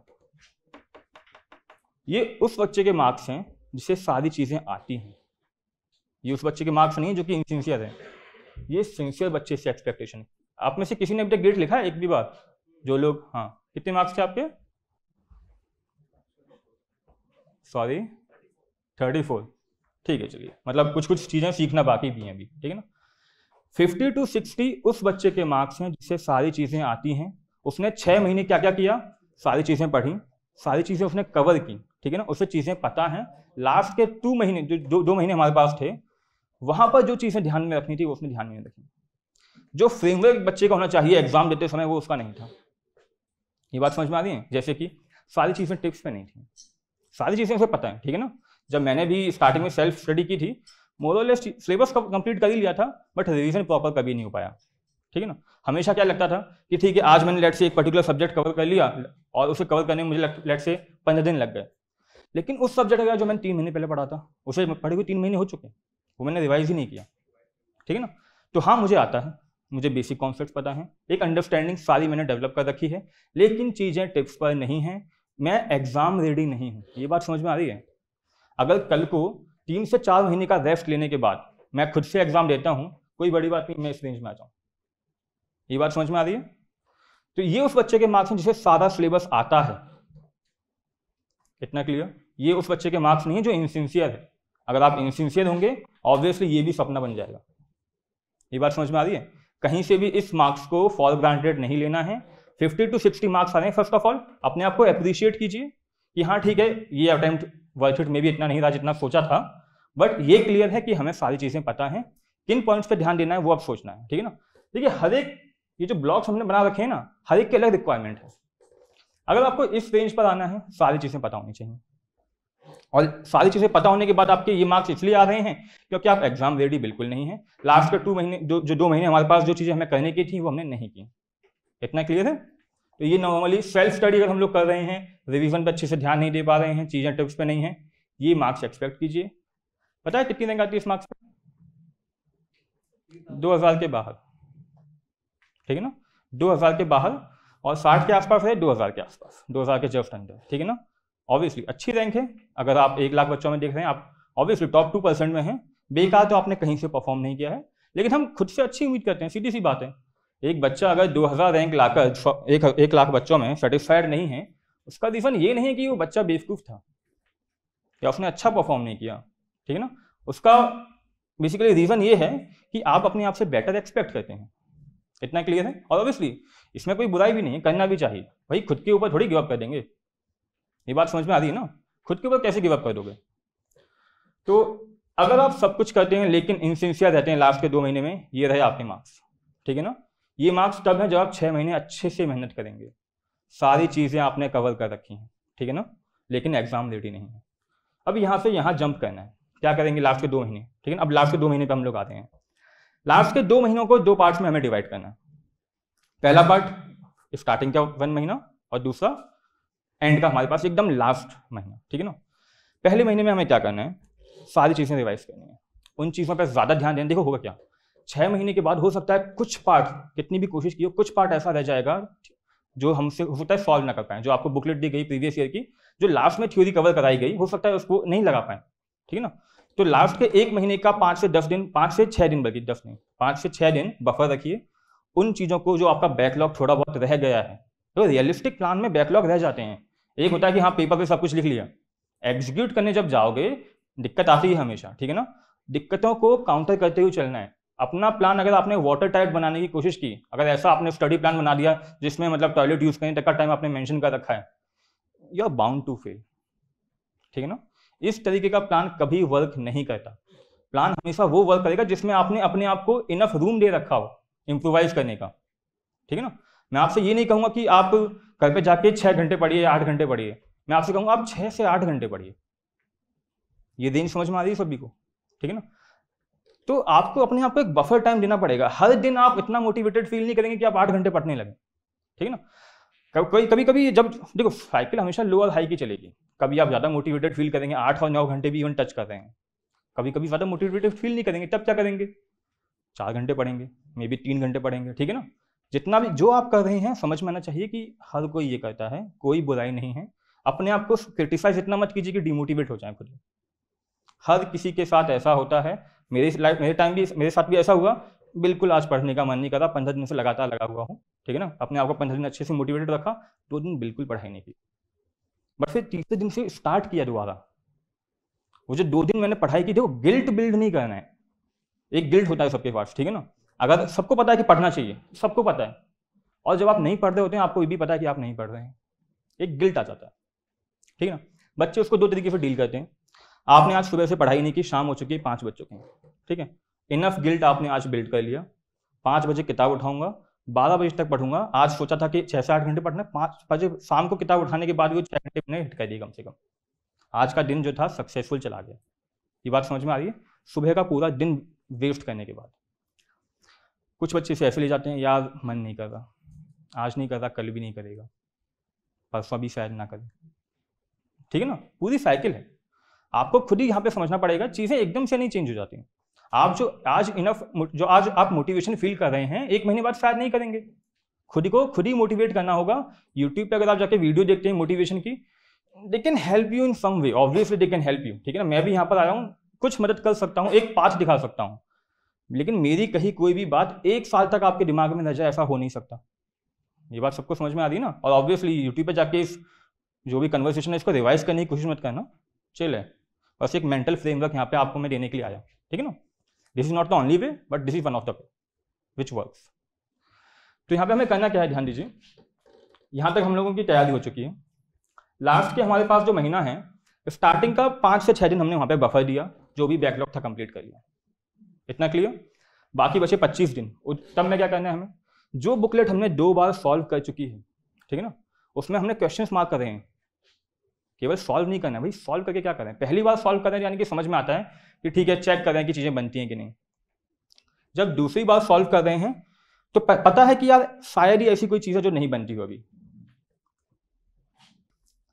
ये उस बच्चे के मार्क्स हैं जिसे सारी चीज़ें आती हैं ये उस बच्चे के मार्क्स नहीं है जो कि सिंसियर हैं ये सिंसियर बच्चे से एक्सपेक्टेशन आप में से किसी ने अभी तक गेट लिखा है एक भी बार जो लोग हाँ कितने मार्क्स थे आपके सॉरी थर्टी फोर ठीक है चलिए मतलब कुछ कुछ चीज़ें सीखना बाकी भी हैं अभी ठीक है ना फिफ्टी टू सिक्सटी उस बच्चे के मार्क्स हैं जिससे सारी चीज़ें आती हैं उसने छह महीने क्या क्या किया सारी चीज़ें पढ़ी सारी चीज़ें उसने कवर की ठीक है ना उससे चीज़ें पता हैं लास्ट के टू महीने जो दो, दो महीने हमारे पास थे वहां पर जो चीज़ें ध्यान में रखनी थी वो उसने ध्यान में रखी जो फ्रेमवर्क बच्चे का होना चाहिए एग्जाम देते समय वो उसका नहीं था ये बात समझ में आ रही है जैसे कि सारी चीज़ें टिप्स पे नहीं थी सारी चीज़ें उसे पता है ठीक है ना जब मैंने भी स्टार्टिंग में सेल्फ स्टडी की थी मोरलेस सिलेबस कंप्लीट कर ही लिया था बट रिविजन प्रॉपर कभी नहीं हो पाया ठीक है ना हमेशा क्या लगता था कि ठीक है आज मैंने लेट से एक पर्टिकुलर सब्जेक्ट कवर कर लिया और उसे कवर करने में मुझे लेट से पंद्रह दिन लग गए लेकिन उस सब्जेक्ट का जो मैंने तीन महीने पहले पढ़ा था उसे पढ़े हुए तीन महीने हो चुके वो मैंने रिवाइज ही नहीं किया ठीक है ना तो हाँ मुझे आता है मुझे बेसिक कॉन्सेप्ट पता है एक अंडरस्टैंडिंग सारी मैंने डेवलप कर रखी है लेकिन चीज़ें टिप्स पर नहीं हैं मैं एग्ज़ाम रेडी नहीं हूँ ये बात समझ में आ रही है अगर कल को तीन से चार महीने का रेस्ट लेने के बाद मैं खुद से एग्ज़ाम देता हूँ कोई बड़ी बात नहीं मैं इस रेंज में आ जाऊँ ये बात समझ में आ रही है तो ये उस बच्चे के मार्क्स हैं जिसे सारा सिलेबस आता है इतना क्लियर ये उस बच्चे के मार्क्स नहीं है जो इनसिंसियर है अगर आप इनसिंसियर होंगे ऑब्वियसली ये भी सपना बन जाएगा ये बात समझ में आ रही है कहीं से भी इस मार्क्स को फॉर ग्रांटेड नहीं लेना है फिफ्टी टू सिक्सटी मार्क्स आ रहे हैं फर्स्ट ऑफ ऑल अपने आप को अप्रिशिएट कीजिए कि हाँ ठीक है ये अटैम्प्ट वर्थ में भी इतना नहीं रहा जितना सोचा था बट ये क्लियर है कि हमें सारी चीज़ें पता हैं किन पॉइंट्स पे ध्यान देना है वो अब सोचना है ठीक है ना देखिए हर एक ये जो ब्लॉक्स हमने बना रखे हैं ना हर एक के अलग रिक्वायरमेंट है अगर आपको इस रेंज पर आना है सारी चीज़ें पता होनी चाहिए और सारी चीज़ें पता होने के बाद आपके ये मार्क्स इसलिए आ रहे हैं क्योंकि आप एग्जाम रेडी बिल्कुल नहीं है लास्ट के टू महीने जो जो दो महीने हमारे पास जो चीज़ें हमें करने की थी वो हमने नहीं की इतना क्लियर है तो ये नॉर्मली सेल्फ स्टडी अगर हम लोग कर रहे हैं रिविजन पर अच्छे से ध्यान नहीं दे पा रहे हैं चीज़ें टिप्स पे नहीं है ये मार्क्स एक्सपेक्ट कीजिए पता है कितनी रैंक आती है इस मार्क्स पर दो हज़ार के बाहर ठीक है ना दो हज़ार के बाहर और साठ के आसपास है दो हज़ार के आसपास दो हज़ार के जस्ट अंडर ठीक है ना ऑब्वियसली अच्छी रैंक है अगर आप एक लाख बच्चों में देख रहे हैं आप ऑब्वियसली टॉप टू परसेंट में हैं बेकार तो आपने कहीं से परफॉर्म नहीं किया है लेकिन हम खुद से अच्छी उम्मीद करते हैं सीधी सी बात है एक बच्चा अगर 2000 रैंक लाकर एक, एक लाख बच्चों में सेटिस्फाइड नहीं है उसका रीज़न ये नहीं है कि वो बच्चा बेवकूफ़ था या उसने अच्छा परफॉर्म नहीं किया ठीक है ना उसका बेसिकली रीज़न ये है कि आप अपने आप से बेटर एक्सपेक्ट करते हैं इतना क्लियर है और ऑब्वियसली इसमें कोई बुराई भी नहीं है करना भी चाहिए भाई खुद के ऊपर थोड़ी गिवअप कर देंगे ये बात समझ में आ रही है ना खुद के ऊपर कैसे गिवअप कर दोगे तो अगर आप सब कुछ करते हैं लेकिन इनसिंसियर रहते हैं लास्ट के दो महीने में ये रहे आपके मार्क्स ठीक है ना ये मार्क्स तब हैं जब आप छः महीने अच्छे से मेहनत करेंगे सारी चीज़ें आपने कवर कर रखी हैं ठीक है ना लेकिन एग्ज़ाम रेडी नहीं है अब यहाँ से यहाँ जंप करना है क्या करेंगे लास्ट के दो महीने ठीक है अब लास्ट के दो महीने पर हम लोग आते हैं लास्ट के दो महीनों को दो पार्ट्स में हमें डिवाइड करना है पहला पार्ट स्टार्टिंग का वन महीना और दूसरा एंड का हमारे पास एकदम लास्ट महीना ठीक है ना पहले महीने में हमें क्या करना है सारी चीज़ें रिवाइज करनी है उन चीज़ों पर ज़्यादा ध्यान देना देखो होगा क्या छः महीने के बाद हो सकता है कुछ पार्ट कितनी भी कोशिश की हो कुछ पार्ट ऐसा रह जाएगा जो हमसे हो सकता है सॉल्व ना कर पाए जो आपको बुकलेट दी गई प्रीवियस ईयर की जो लास्ट में थ्योरी कवर कराई गई हो सकता है उसको नहीं लगा पाए ठीक है ना तो लास्ट के एक महीने का पाँच से दस दिन पाँच से छः दिन बल्कि दस दिन पाँच से छः दिन बफर रखिए उन चीज़ों को जो आपका बैकलॉग थोड़ा बहुत रह गया है तो रियलिस्टिक प्लान में बैकलॉग रह जाते हैं एक होता है कि हाँ पेपर पे सब कुछ लिख लिया एग्जीक्यूट करने जब जाओगे दिक्कत आती है हमेशा ठीक है ना दिक्कतों को काउंटर करते हुए चलना है अपना प्लान अगर आपने वाटर टाइट बनाने की कोशिश की अगर ऐसा आपने स्टडी प्लान बना दिया जिसमें मतलब टॉयलेट यूज करने तक का टाइम आपने मेंशन कर रखा है you are bound to fail ठीक है ना इस तरीके का प्लान कभी वर्क नहीं करता प्लान हमेशा वो वर्क करेगा जिसमें आपने अपने आप को इनफ रूम दे रखा हो इम्प्रोवाइज करने का ठीक है ना मैं आपसे ये नहीं कहूंगा कि आप घर पे जाके छह घंटे पढ़िए आठ घंटे पढ़िए मैं आपसे कहूंगा आप छह से आठ घंटे पढ़िए ये दिन समझ में आ रही है सभी को ठीक है ना तो आपको अपने आप को एक बफर टाइम देना पड़ेगा हर दिन आप इतना मोटिवेटेड फील नहीं करेंगे कि आप आठ घंटे पढ़ने लगे ठीक है ना कभी कभी कभी जब देखो साइकिल हमेशा लोअर हाई की चलेगी कभी आप ज़्यादा मोटिवेटेड फील करेंगे आठ और नौ घंटे भी इवन टच कर रहे हैं कभी कभी ज़्यादा मोटिवेटेड फील नहीं करेंगे तब क्या करेंगे चार घंटे पढ़ेंगे मे बी तीन घंटे पढ़ेंगे ठीक है ना जितना भी जो आप कर रहे हैं समझ में आना चाहिए कि हर कोई ये करता है कोई बुराई नहीं है अपने आप को क्रिटिसाइज इतना मत कीजिए कि डिमोटिवेट हो जाए खुद हर किसी के साथ ऐसा होता है मेरी लाइफ मेरे टाइम भी मेरे साथ भी ऐसा हुआ बिल्कुल आज पढ़ने का मन नहीं करा पंद्रह दिन से लगातार लगा हुआ हूँ ठीक है ना अपने आप को पंद्रह दिन अच्छे से मोटिवेटेड रखा दो दिन बिल्कुल पढ़ाई नहीं की बट फिर तीसरे दिन से स्टार्ट किया दोबारा वो जो दो दिन मैंने पढ़ाई की थी वो गिल्ट बिल्ड नहीं करना है एक गिल्ट होता है सबके पास ठीक है ना अगर सबको पता है कि पढ़ना चाहिए सबको पता है और जब आप नहीं पढ़ रहे होते हैं आपको ये भी पता है कि आप नहीं पढ़ रहे हैं एक गिल्ट आ जाता है ठीक है ना बच्चे उसको दो तरीके से डील करते हैं आपने आज सुबह से पढ़ाई नहीं की शाम हो चुकी है पाँच बज चुके हैं ठीक है इनफ गिल्ट आपने आज बिल्ड कर लिया पाँच बजे किताब उठाऊंगा बारह बजे तक पढ़ूंगा आज सोचा था कि छः से आठ घंटे पढ़ना पाँच बजे शाम को किताब उठाने के बाद भी छः घंटे मैंने हिट कर कम से कम आज का दिन जो था सक्सेसफुल चला गया ये बात समझ में आ रही है सुबह का पूरा दिन वेस्ट करने के बाद कुछ बच्चे से ऐसे ले जाते हैं यार मन नहीं कर रहा आज नहीं कर रहा कल भी नहीं करेगा परसों भी शायद ना करे ठीक है ना पूरी साइकिल है आपको खुद ही यहाँ पे समझना पड़ेगा चीज़ें एकदम से नहीं चेंज हो जाती आप हाँ। जो आज इनफ जो आज आप मोटिवेशन फील कर रहे हैं एक महीने बाद शायद नहीं करेंगे खुद को खुद ही मोटिवेट करना होगा यूट्यूब पे अगर आप जाके वीडियो देखते हैं मोटिवेशन की they can help you in some way obviously they can help you ठीक है ना मैं भी यहाँ पर आया हूँ कुछ मदद कर सकता हूँ एक पाथ दिखा सकता हूँ लेकिन मेरी कही कोई भी बात एक साल तक आपके दिमाग में नजर जाए ऐसा हो नहीं सकता ये बात सबको समझ में आ रही ना और ऑब्वियसली यूट्यूब पर जाके इस जो भी कन्वर्सेशन है इसको रिवाइज करने की कोशिश मत करना चले बस एक मेंटल फ्रेमवर्क यहाँ पे आपको मैं देने के लिए आया ठीक है ना this is not the only way but this is one of the way which work तो यहाँ पे हमें करना क्या है ध्यान दीजिए यहाँ तक हम लोगों की तैयारी हो चुकी है लास्ट के हमारे पास जो महीना है स्टार्टिंग का पाँच से छः दिन हमने वहाँ पे बफर दिया जो भी बैकलॉग था कंप्लीट कर लिया इतना क्लियर बाकी बचे पच्चीस दिन तब में क्या करना है हमें जो बुकलेट हमने दो बार सॉल्व कर चुकी है ठीक है ना उसमें हमने क्वेश्चन मार्क कर रहे हैं केवल सॉल्व नहीं करना है भाई सॉल्व करके क्या करें पहली बार सॉल्व करें तो यानी कि समझ में आता है कि ठीक है चेक करें कि चीज़ें बनती हैं कि नहीं जब दूसरी बार सॉल्व कर रहे हैं तो पता है कि यार शायद ही ऐसी कोई चीज़ है जो नहीं बनती होगी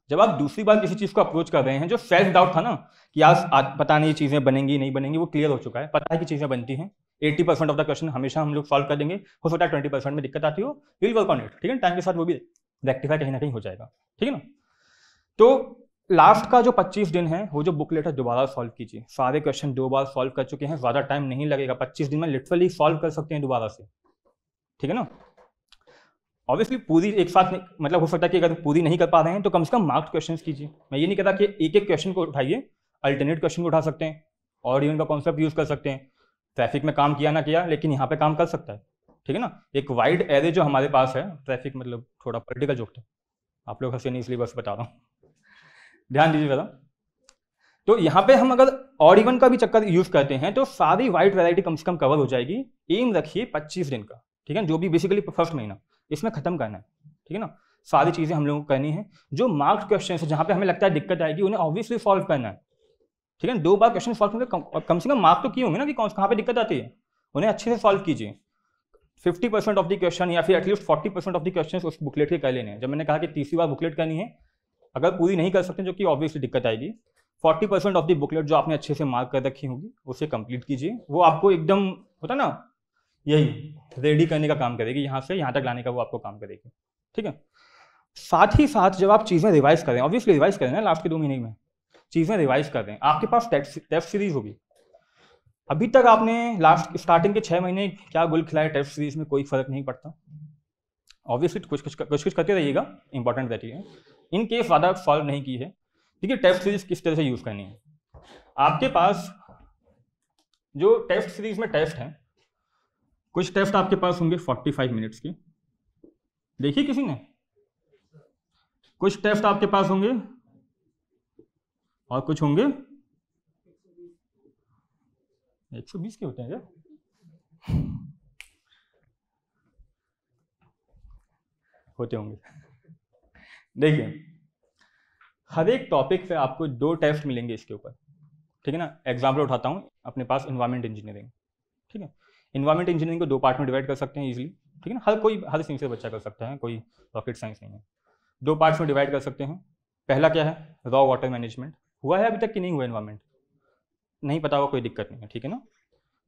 जब आप दूसरी बार किसी चीज़ को अप्रोच कर रहे हैं जो सेल्फ डाउट था ना कि आज पता नहीं चीज़ें बनेंगी नहीं बनेंगी वो क्लियर हो चुका है पता है कि चीज़ें बनती हैं 80 परसेंट ऑफ द क्वेश्चन हमेशा हम लोग सॉल्व कर देंगे हो सकता है 20 परसेंट में दिक्कत आती हो विल वर्क ऑन इट ठीक है टाइम के साथ वो भी रेक्टिफाई कहीं ना कहीं हो जाएगा ठीक है ना तो लास्ट का जो 25 दिन है वो जो बुक है दोबारा सॉल्व कीजिए सारे क्वेश्चन दो बार सॉल्व कर चुके हैं ज़्यादा टाइम नहीं लगेगा 25 दिन में लिटरली सॉल्व कर सकते हैं दोबारा से ठीक है ना ऑब्वियसली पूरी एक साथ मतलब हो सकता है कि अगर पूरी नहीं कर पा रहे हैं तो कम से कम मार्क्स क्वेश्चन कीजिए मैं ये नहीं कहता कि एक एक क्वेश्चन को उठाइए अल्टरनेट क्वेश्चन को उठा सकते हैं और इवन का कॉन्सेप्ट यूज़ कर सकते हैं ट्रैफिक में काम किया ना किया लेकिन यहाँ पे काम कर सकता है ठीक है ना एक वाइड एरे जो हमारे पास है ट्रैफिक मतलब थोड़ा पॉलिटिकल जोक था आप लोग हंसे नहीं इसलिए बस बता रहा हूँ ध्यान दीजिए जरा तो यहां पे हम अगर ऑड इवन का भी चक्कर यूज करते हैं तो सारी वाइट वैरायटी कम से कम कवर हो जाएगी एम रखिए 25 दिन का ठीक है जो भी बेसिकली फर्स्ट महीना इसमें खत्म करना है ठीक है ना सारी चीज़ें हम लोगों को करनी है जो मार्क्स क्वेश्चन है जहां पे हमें लगता है दिक्कत आएगी उन्हें ऑब्वियसली सॉल्व करना है ठीक है दो बार क्वेश्चन सॉल्व करेंगे कम, से कम मार्क्स तो किए होंगे ना कि कौन कहाँ पर दिक्कत आती है उन्हें अच्छे से सॉल्व कीजिए 50% ऑफ द क्वेश्चन या फिर एटलीस्ट 40% ऑफ द क्वेश्चंस उस बुकलेट के कर लेने हैं जब मैंने कहा कि तीसरी बार बुकलेट करनी है अगर पूरी नहीं कर सकते जो कि ऑब्वियसली दिक्कत आएगी 40 परसेंट ऑफ द बुकलेट जो आपने अच्छे से मार्क कर रखी होगी उसे कंप्लीट कीजिए वो आपको एकदम होता ना यही रेडी करने का काम करेगी यहाँ से यहाँ तक लाने का वो आपको काम करेगी ठीक है साथ ही साथ जब आप चीज़ें रिवाइज करें ऑब्वियसली रिवाइज करें ना लास्ट के दो महीने में चीज़ें रिवाइज कर दें आपके पास टेस्ट सीरीज होगी अभी तक आपने लास्ट स्टार्टिंग के छः महीने क्या गुल खिलाया टेस्ट सीरीज में कोई फर्क नहीं पड़ता ऑब्वियसली कुछ कुछ कुछ कुछ करते रहिएगा इंपॉर्टेंट रहती है इन केस सॉल्व नहीं की है ठीक है टेस्ट सीरीज किस तरह से यूज करनी है आपके पास जो टेस्ट सीरीज में टेस्ट है कुछ टेस्ट आपके पास होंगे 45 मिनट्स के देखिए किसी ने कुछ टेस्ट आपके पास होंगे और कुछ होंगे 120 के होते हैं क्या होते होंगे देखिए हर एक टॉपिक पे आपको दो टेस्ट मिलेंगे इसके ऊपर ठीक है ना एग्जाम्पल उठाता हूँ अपने पास इन्वायरमेंट इंजीनियरिंग ठीक है इन्वायरमेंट इंजीनियरिंग को दो पार्ट में डिवाइड कर सकते हैं इजिली ठीक है ना हर कोई हर सिंह से बच्चा कर सकता है कोई रॉकेट साइंस नहीं है दो पार्ट्स में डिवाइड कर सकते हैं पहला क्या है रॉ वाटर मैनेजमेंट हुआ है अभी तक कि नहीं हुआ इन्वायरमेंट नहीं पता होगा कोई दिक्कत नहीं है ठीक है ना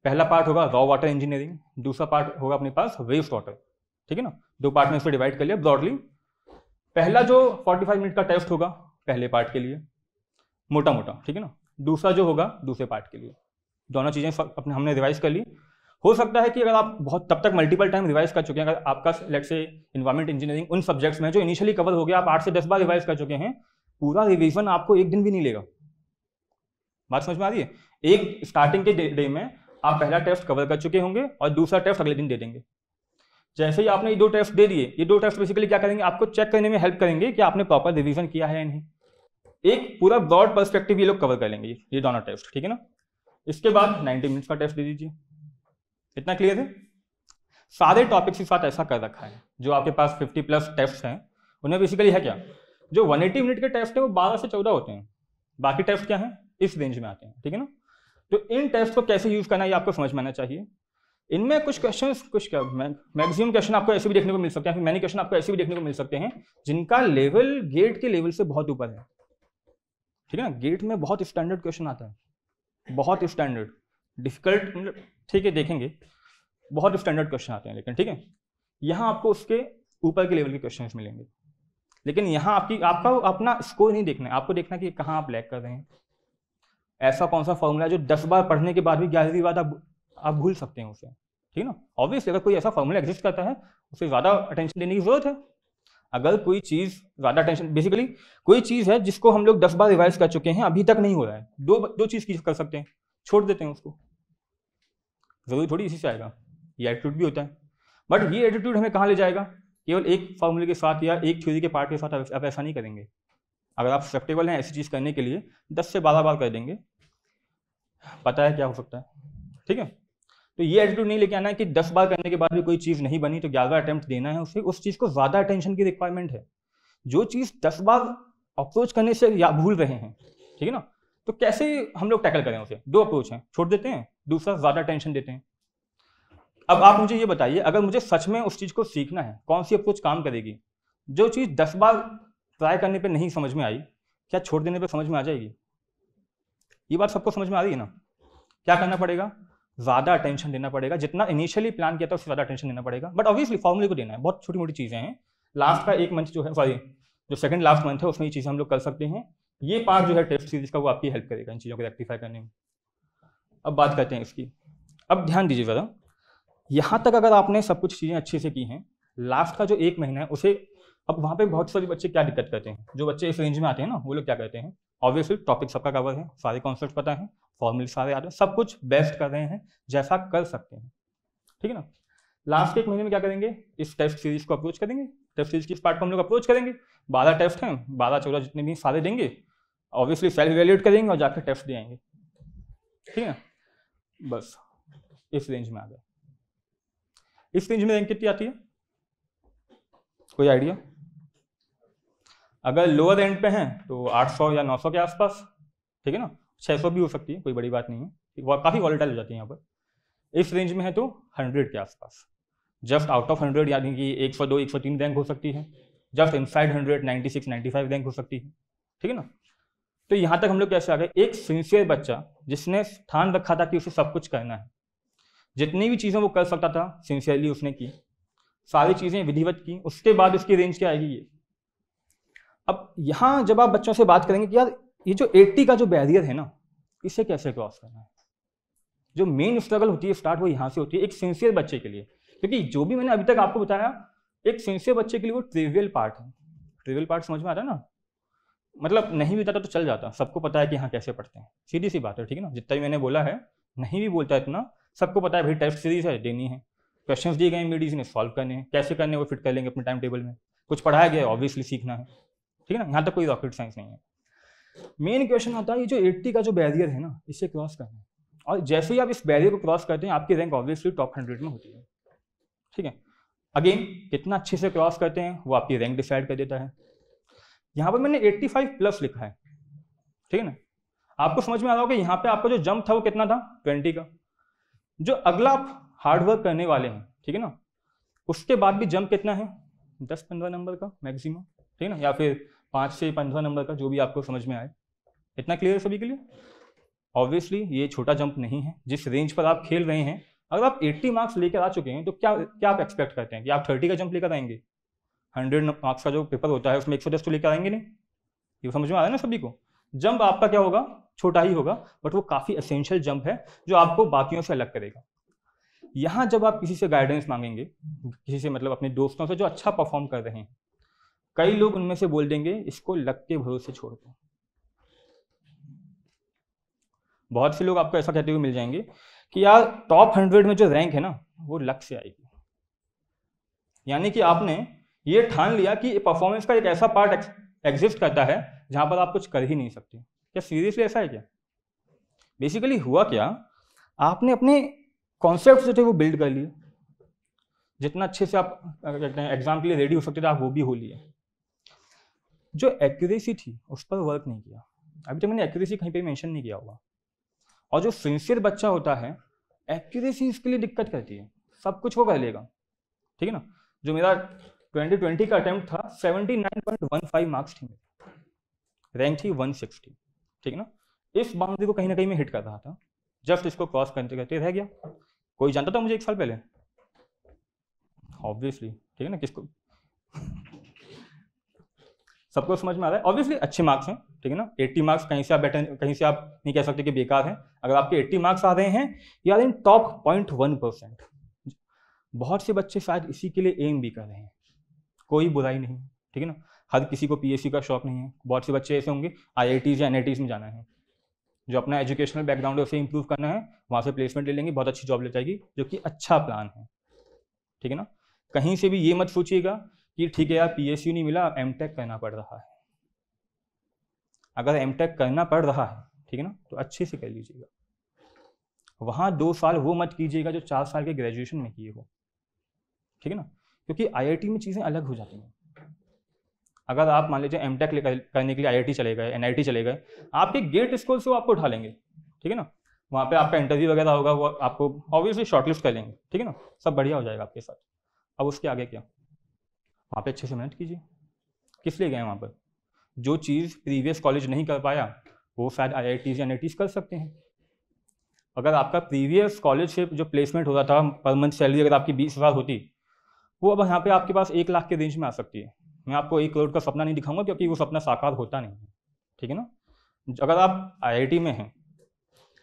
पहला पार्ट होगा रॉ वाटर इंजीनियरिंग दूसरा पार्ट होगा अपने पास वेस्ट वाटर ठीक है ना दो पार्ट में इसको डिवाइड कर लिया ब्रॉडली पहला जो 45 मिनट का टेस्ट होगा पहले पार्ट के लिए मोटा मोटा ठीक है ना दूसरा जो होगा दूसरे पार्ट के लिए दोनों चीज़ें अपने हमने रिवाइज कर ली हो सकता है कि अगर आप बहुत तब तक मल्टीपल टाइम रिवाइज कर चुके हैं अगर आपका लेट से इन्वायरमेंट इंजीनियरिंग उन सब्जेक्ट्स में जो इनिशियली कवर हो गया आप आठ से दस बार रिवाइज कर चुके हैं पूरा रिविजन आपको एक दिन भी नहीं लेगा बात समझ में आ रही है एक स्टार्टिंग के डे में आप पहला टेस्ट कवर कर चुके होंगे और दूसरा टेस्ट अगले दिन दे देंगे जैसे ही आपने ये दो टेस्ट दे दिए ये दो टेस्ट बेसिकली क्या करेंगे आपको चेक करने में हेल्प करेंगे कि आपने प्रॉपर रिविजन किया है या नहीं एक पूरा ब्रॉड परस्पेक्टिव ये लोग कवर कर लेंगे ये दोनों टेस्ट ठीक है ना इसके बाद 90 मिनट्स का टेस्ट दे दीजिए इतना क्लियर है सारे टॉपिक्स के साथ ऐसा कर रखा है जो आपके पास फिफ्टी प्लस टेस्ट हैं उनमें बेसिकली है क्या जो 180 मिनट के टेस्ट हैं वो 12 से 14 होते हैं बाकी टेस्ट क्या हैं इस रेंज में आते हैं ठीक है ना तो इन टेस्ट को कैसे यूज करना है ये आपको समझ में आना चाहिए इनमें कुछ क्वेश्चन कुछ क्या मैक्सिमम क्वेश्चन आपको ऐसे भी देखने को मिल सकते हैं फिर मैंने क्वेश्चन आपको ऐसे भी देखने को मिल सकते हैं जिनका लेवल गेट के लेवल से बहुत ऊपर है ठीक है ना गेट में बहुत स्टैंडर्ड क्वेश्चन आता है बहुत स्टैंडर्ड डिफिकल्ट मतलब ठीक है देखेंगे बहुत स्टैंडर्ड क्वेश्चन आते हैं लेकिन ठीक है यहाँ आपको उसके ऊपर के लेवल के क्वेश्चन मिलेंगे लेकिन यहाँ आपकी आपका अपना स्कोर नहीं देखना है आपको देखना कि कहाँ आप लैक कर रहे हैं ऐसा कौन सा फॉर्मूला है जो दस बार पढ़ने के बाद भी ग्यारहवीं बाद आप आप भूल सकते हैं उसे ठीक है ना ऑब्वियसली अगर कोई ऐसा फॉर्मूला एग्जिस्ट करता है उसे ज़्यादा अटेंशन देने की जरूरत है अगर कोई चीज़ ज़्यादा अटेंशन बेसिकली कोई चीज़ है जिसको हम लोग दस बार रिवाइज कर चुके हैं अभी तक नहीं हो रहा है दो दो चीज़ की कर सकते हैं छोड़ देते हैं उसको ज़रूरी थोड़ी इसी से आएगा ये एटीट्यूड भी होता है बट ये एटीट्यूड हमें कहाँ ले जाएगा केवल एक फॉर्मूले के साथ या एक थ्योरी के पार्ट के साथ आप ऐसा नहीं करेंगे अगर आप सक्सेप्टेबल हैं ऐसी चीज़ करने के लिए दस से बारह बार कर देंगे पता है क्या हो सकता है ठीक है तो ये एटीट्यूड नहीं लेके आना है कि दस बार करने के बाद भी कोई चीज़ नहीं बनी तो ग्यारह अटैम्प्ट देना है उसे उस चीज़ को ज़्यादा अटेंशन की रिक्वायरमेंट है जो चीज़ दस बार अप्रोच करने से या भूल रहे हैं ठीक है ना तो कैसे हम लोग टैकल करें उसे दो अप्रोच हैं छोड़ देते हैं दूसरा ज़्यादा टेंशन देते हैं अब आप मुझे ये बताइए अगर मुझे सच में उस चीज़ को सीखना है कौन सी अप्रोच काम करेगी जो चीज़ दस बार ट्राई करने पर नहीं समझ में आई क्या छोड़ देने पर समझ में आ जाएगी ये बात सबको समझ में आ रही है ना क्या करना पड़ेगा ज़्यादा अटेंशन देना पड़ेगा जितना इनिशियली प्लान किया था उससे ज़्यादा अटेंशन देना पड़ेगा बट ऑब्वियसली फॉर्मूले को देना है बहुत छोटी मोटी चीज़ें हैं लास्ट का एक मंथ जो है सॉरी जो सेकंड लास्ट मंथ है उसमें ये चीज़ें हम लोग कर सकते हैं ये पार्ट जो है टेस्ट सीरीज का वो आपकी हेल्प करेगा इन चीज़ों को रेक्टिफाई करने में अब बात करते हैं इसकी अब ध्यान दीजिए ज़रा यहाँ तक अगर आपने सब कुछ चीज़ें अच्छे से की हैं लास्ट का जो एक महीना है उसे अब वहाँ पर बहुत सारे बच्चे क्या दिक्कत करते हैं जो बच्चे इस रेंज में आते हैं ना वो लोग क्या करते हैं ऑब्वियसली टॉपिक सबका कवर है सारे कॉन्सेप्ट पता है फॉर्मूले सारे आ रहे हैं सब कुछ बेस्ट कर रहे हैं जैसा कर सकते हैं ठीक है ना लास्ट एक महीने में क्या करेंगे इस टेस्ट सीरीज को अप्रोच करेंगे टेस्ट सीरीज की इस पार्ट को हम लोग अप्रोच करेंगे बारह टेस्ट हैं बारह चौदह जितने भी सारे देंगे ऑब्वियसली सेल्फ इवेल्यूट करेंगे और जाकर टेस्ट दे आएंगे ठीक है बस इस रेंज में आ गया इस रेंज में रैंक कितनी आती है कोई आइडिया अगर लोअर एंड पे हैं तो 800 या 900 के आसपास ठीक है ना 600 भी हो सकती है कोई बड़ी बात नहीं है काफ़ी वॉलेटाइल हो जाती है यहाँ पर इस रेंज में है तो 100 के आसपास जस्ट आउट ऑफ 100 यानी कि 102 103 रैंक हो सकती है just inside hundred ninety six ninety five rank हो सकती है ठीक है ना तो यहाँ तक हम लोग कैसे आ गए एक सिंसियर बच्चा जिसने स्थान रखा था कि उसे सब कुछ करना है जितनी भी चीज़ें वो कर सकता था सिंसियरली उसने की सारी चीज़ें विधिवत की उसके बाद उसकी रेंज क्या आएगी ये अब यहाँ जब आप बच्चों से बात करेंगे कि यार ये जो 80 का जो बैरियर है ना इसे कैसे क्रॉस करना है जो मेन स्ट्रगल होती है स्टार्ट वो यहाँ से होती है एक सिंसियर बच्चे के लिए क्योंकि जो भी मैंने अभी तक आपको बताया एक सिंसियर बच्चे के लिए वो ट्रिवियल पार्ट है ट्रिवियल पार्ट समझ में आता है ना मतलब नहीं भी बताता तो चल जाता सबको पता है कि हाँ कैसे पढ़ते हैं सीधी सी बात है ठीक है ना जितना भी मैंने बोला है नहीं भी बोलता इतना सबको पता है भाई टेस्ट सीरीज है देनी है क्वेश्चंस दिए गए मीडीज ने सॉल्व करने हैं कैसे करने वो फिट कर लेंगे अपने टाइम टेबल में कुछ पढ़ाया गया ऑब्वियसली सीखना है ठीक है ना यहाँ तक कोई रॉकेट साइंस नहीं है मेन क्वेश्चन आता है ये जो एट्टी का जो बैरियर है ना इसे क्रॉस करना है और जैसे ही आप इस बैरियर को क्रॉस करते हैं आपकी रैंक ऑब्वियसली टॉप हंड्रेड में होती है ठीक है अगेन कितना अच्छे से क्रॉस करते हैं वो आपकी रैंक डिसाइड कर देता है यहाँ पर मैंने 85 प्लस लिखा है ठीक है ना आपको समझ में आ रहा होगा यहाँ पे आपका जो जंप था वो कितना था 20 का जो अगला आप हार्डवर्क करने वाले हैं ठीक है ना उसके बाद भी जंप कितना है 10-15 नंबर का मैक्सिमम ठीक है ना या फिर पाँच से पंद्रह नंबर का जो भी आपको समझ में आए इतना क्लियर है सभी के लिए ऑब्वियसली ये छोटा जंप नहीं है जिस रेंज पर आप खेल रहे हैं अगर आप 80 मार्क्स लेकर आ चुके हैं तो क्या क्या आप एक्सपेक्ट करते हैं कि आप 30 का जंप लेकर आएंगे 100 मार्क्स का जो पेपर होता है उसमें 110 तो लेकर आएंगे नहीं ये समझ में आ रहा है ना सभी को जंप आपका क्या होगा छोटा ही होगा बट वो काफ़ी असेंशियल जंप है जो आपको बाकियों से अलग करेगा यहाँ जब आप किसी से गाइडेंस मांगेंगे किसी से मतलब अपने दोस्तों से जो अच्छा परफॉर्म कर रहे हैं कई लोग उनमें से बोल देंगे इसको लग के भरोसे छोड़ दो बहुत से लोग आपको ऐसा कहते हुए मिल जाएंगे कि यार टॉप हंड्रेड में जो रैंक है ना वो लक से आएगी यानी कि आपने ये ठान लिया कि परफॉर्मेंस का एक ऐसा पार्ट एग्जिस्ट करता है जहां पर आप कुछ कर ही नहीं सकते क्या सीरियसली ऐसा है क्या बेसिकली हुआ क्या आपने अपने कॉन्सेप्ट जो थे वो बिल्ड कर लिए जितना अच्छे से आप एग्जाम के लिए रेडी हो सकते थे आप वो भी हो लिए जो एक्यूरेसी थी उस पर वर्क नहीं किया अभी तक मैंने एक्यूरेसी कहीं पे मेंशन नहीं किया होगा और जो सिंसियर बच्चा होता है एक्यूरेसी इसके लिए दिक्कत करती है सब कुछ वो कर लेगा ठीक है ना जो मेरा 2020 का अटेम्प्ट था 79.15 मार्क्स थी रैंक थी 160 ठीक है ना इस बाउंड्री को कहीं ना कहीं मैं हिट कर रहा था जस्ट इसको क्रॉस करते करते रह गया कोई जानता था मुझे एक साल पहले ऑब्वियसली ठीक है ना किसको सबको समझ में आ रहा है ऑब्वियसली अच्छे मार्क्स हैं ठीक है ना 80 मार्क्स कहीं से आप बैठे कहीं से आप नहीं कह सकते कि बेकार हैं अगर आपके 80 मार्क्स आ रहे हैं या in top point one percent बहुत से बच्चे शायद इसी के लिए एम भी कर रहे हैं कोई बुराई नहीं ठीक है ना हर किसी को पी का शौक नहीं है बहुत से बच्चे ऐसे होंगे आई या एन में जाना है जो अपना एजुकेशनल बैकग्राउंड है उसे इंप्रूव करना है वहाँ से प्लेसमेंट ले लेंगे बहुत अच्छी जॉब ले जाएगी जो कि अच्छा प्लान है ठीक है ना कहीं से भी ये मत सोचिएगा कि ठीक है यार पीएसयू नहीं मिला अब एमटेक करना पड़ रहा है अगर एम करना पड़ रहा है ठीक है ना तो अच्छे से कर लीजिएगा वहाँ दो साल वो मत कीजिएगा जो चार साल के ग्रेजुएशन में किए हो ठीक है ना क्योंकि आईआईटी में चीज़ें अलग हो जाती हैं अगर आप मान लीजिए एम टेक करने के लिए आई चले गए एन चले गए आपके गेट स्कूल से वो आपको उठा लेंगे ठीक है ना वहाँ पे आपका इंटरव्यू वगैरह होगा वो आपको ऑब्वियसली शॉर्टलिस्ट कर लेंगे ठीक है ना सब बढ़िया हो जाएगा आपके साथ अब उसके आगे क्या वहाँ पे अच्छे से मेहनत कीजिए किस लिए गए वहाँ पर जो चीज़ प्रीवियस कॉलेज नहीं कर पाया वो शायद आई आई या एन कर सकते हैं अगर आपका प्रीवियस कॉलेज से जो प्लेसमेंट हो रहा था पर मंथ सैलरी अगर आपकी बीस हज़ार होती वो अब यहाँ पे आपके पास एक लाख के रेंज में आ सकती है मैं आपको एक करोड़ का सपना नहीं दिखाऊंगा क्योंकि वो सपना साकार होता नहीं है ठीक है ना अगर आप आई में हैं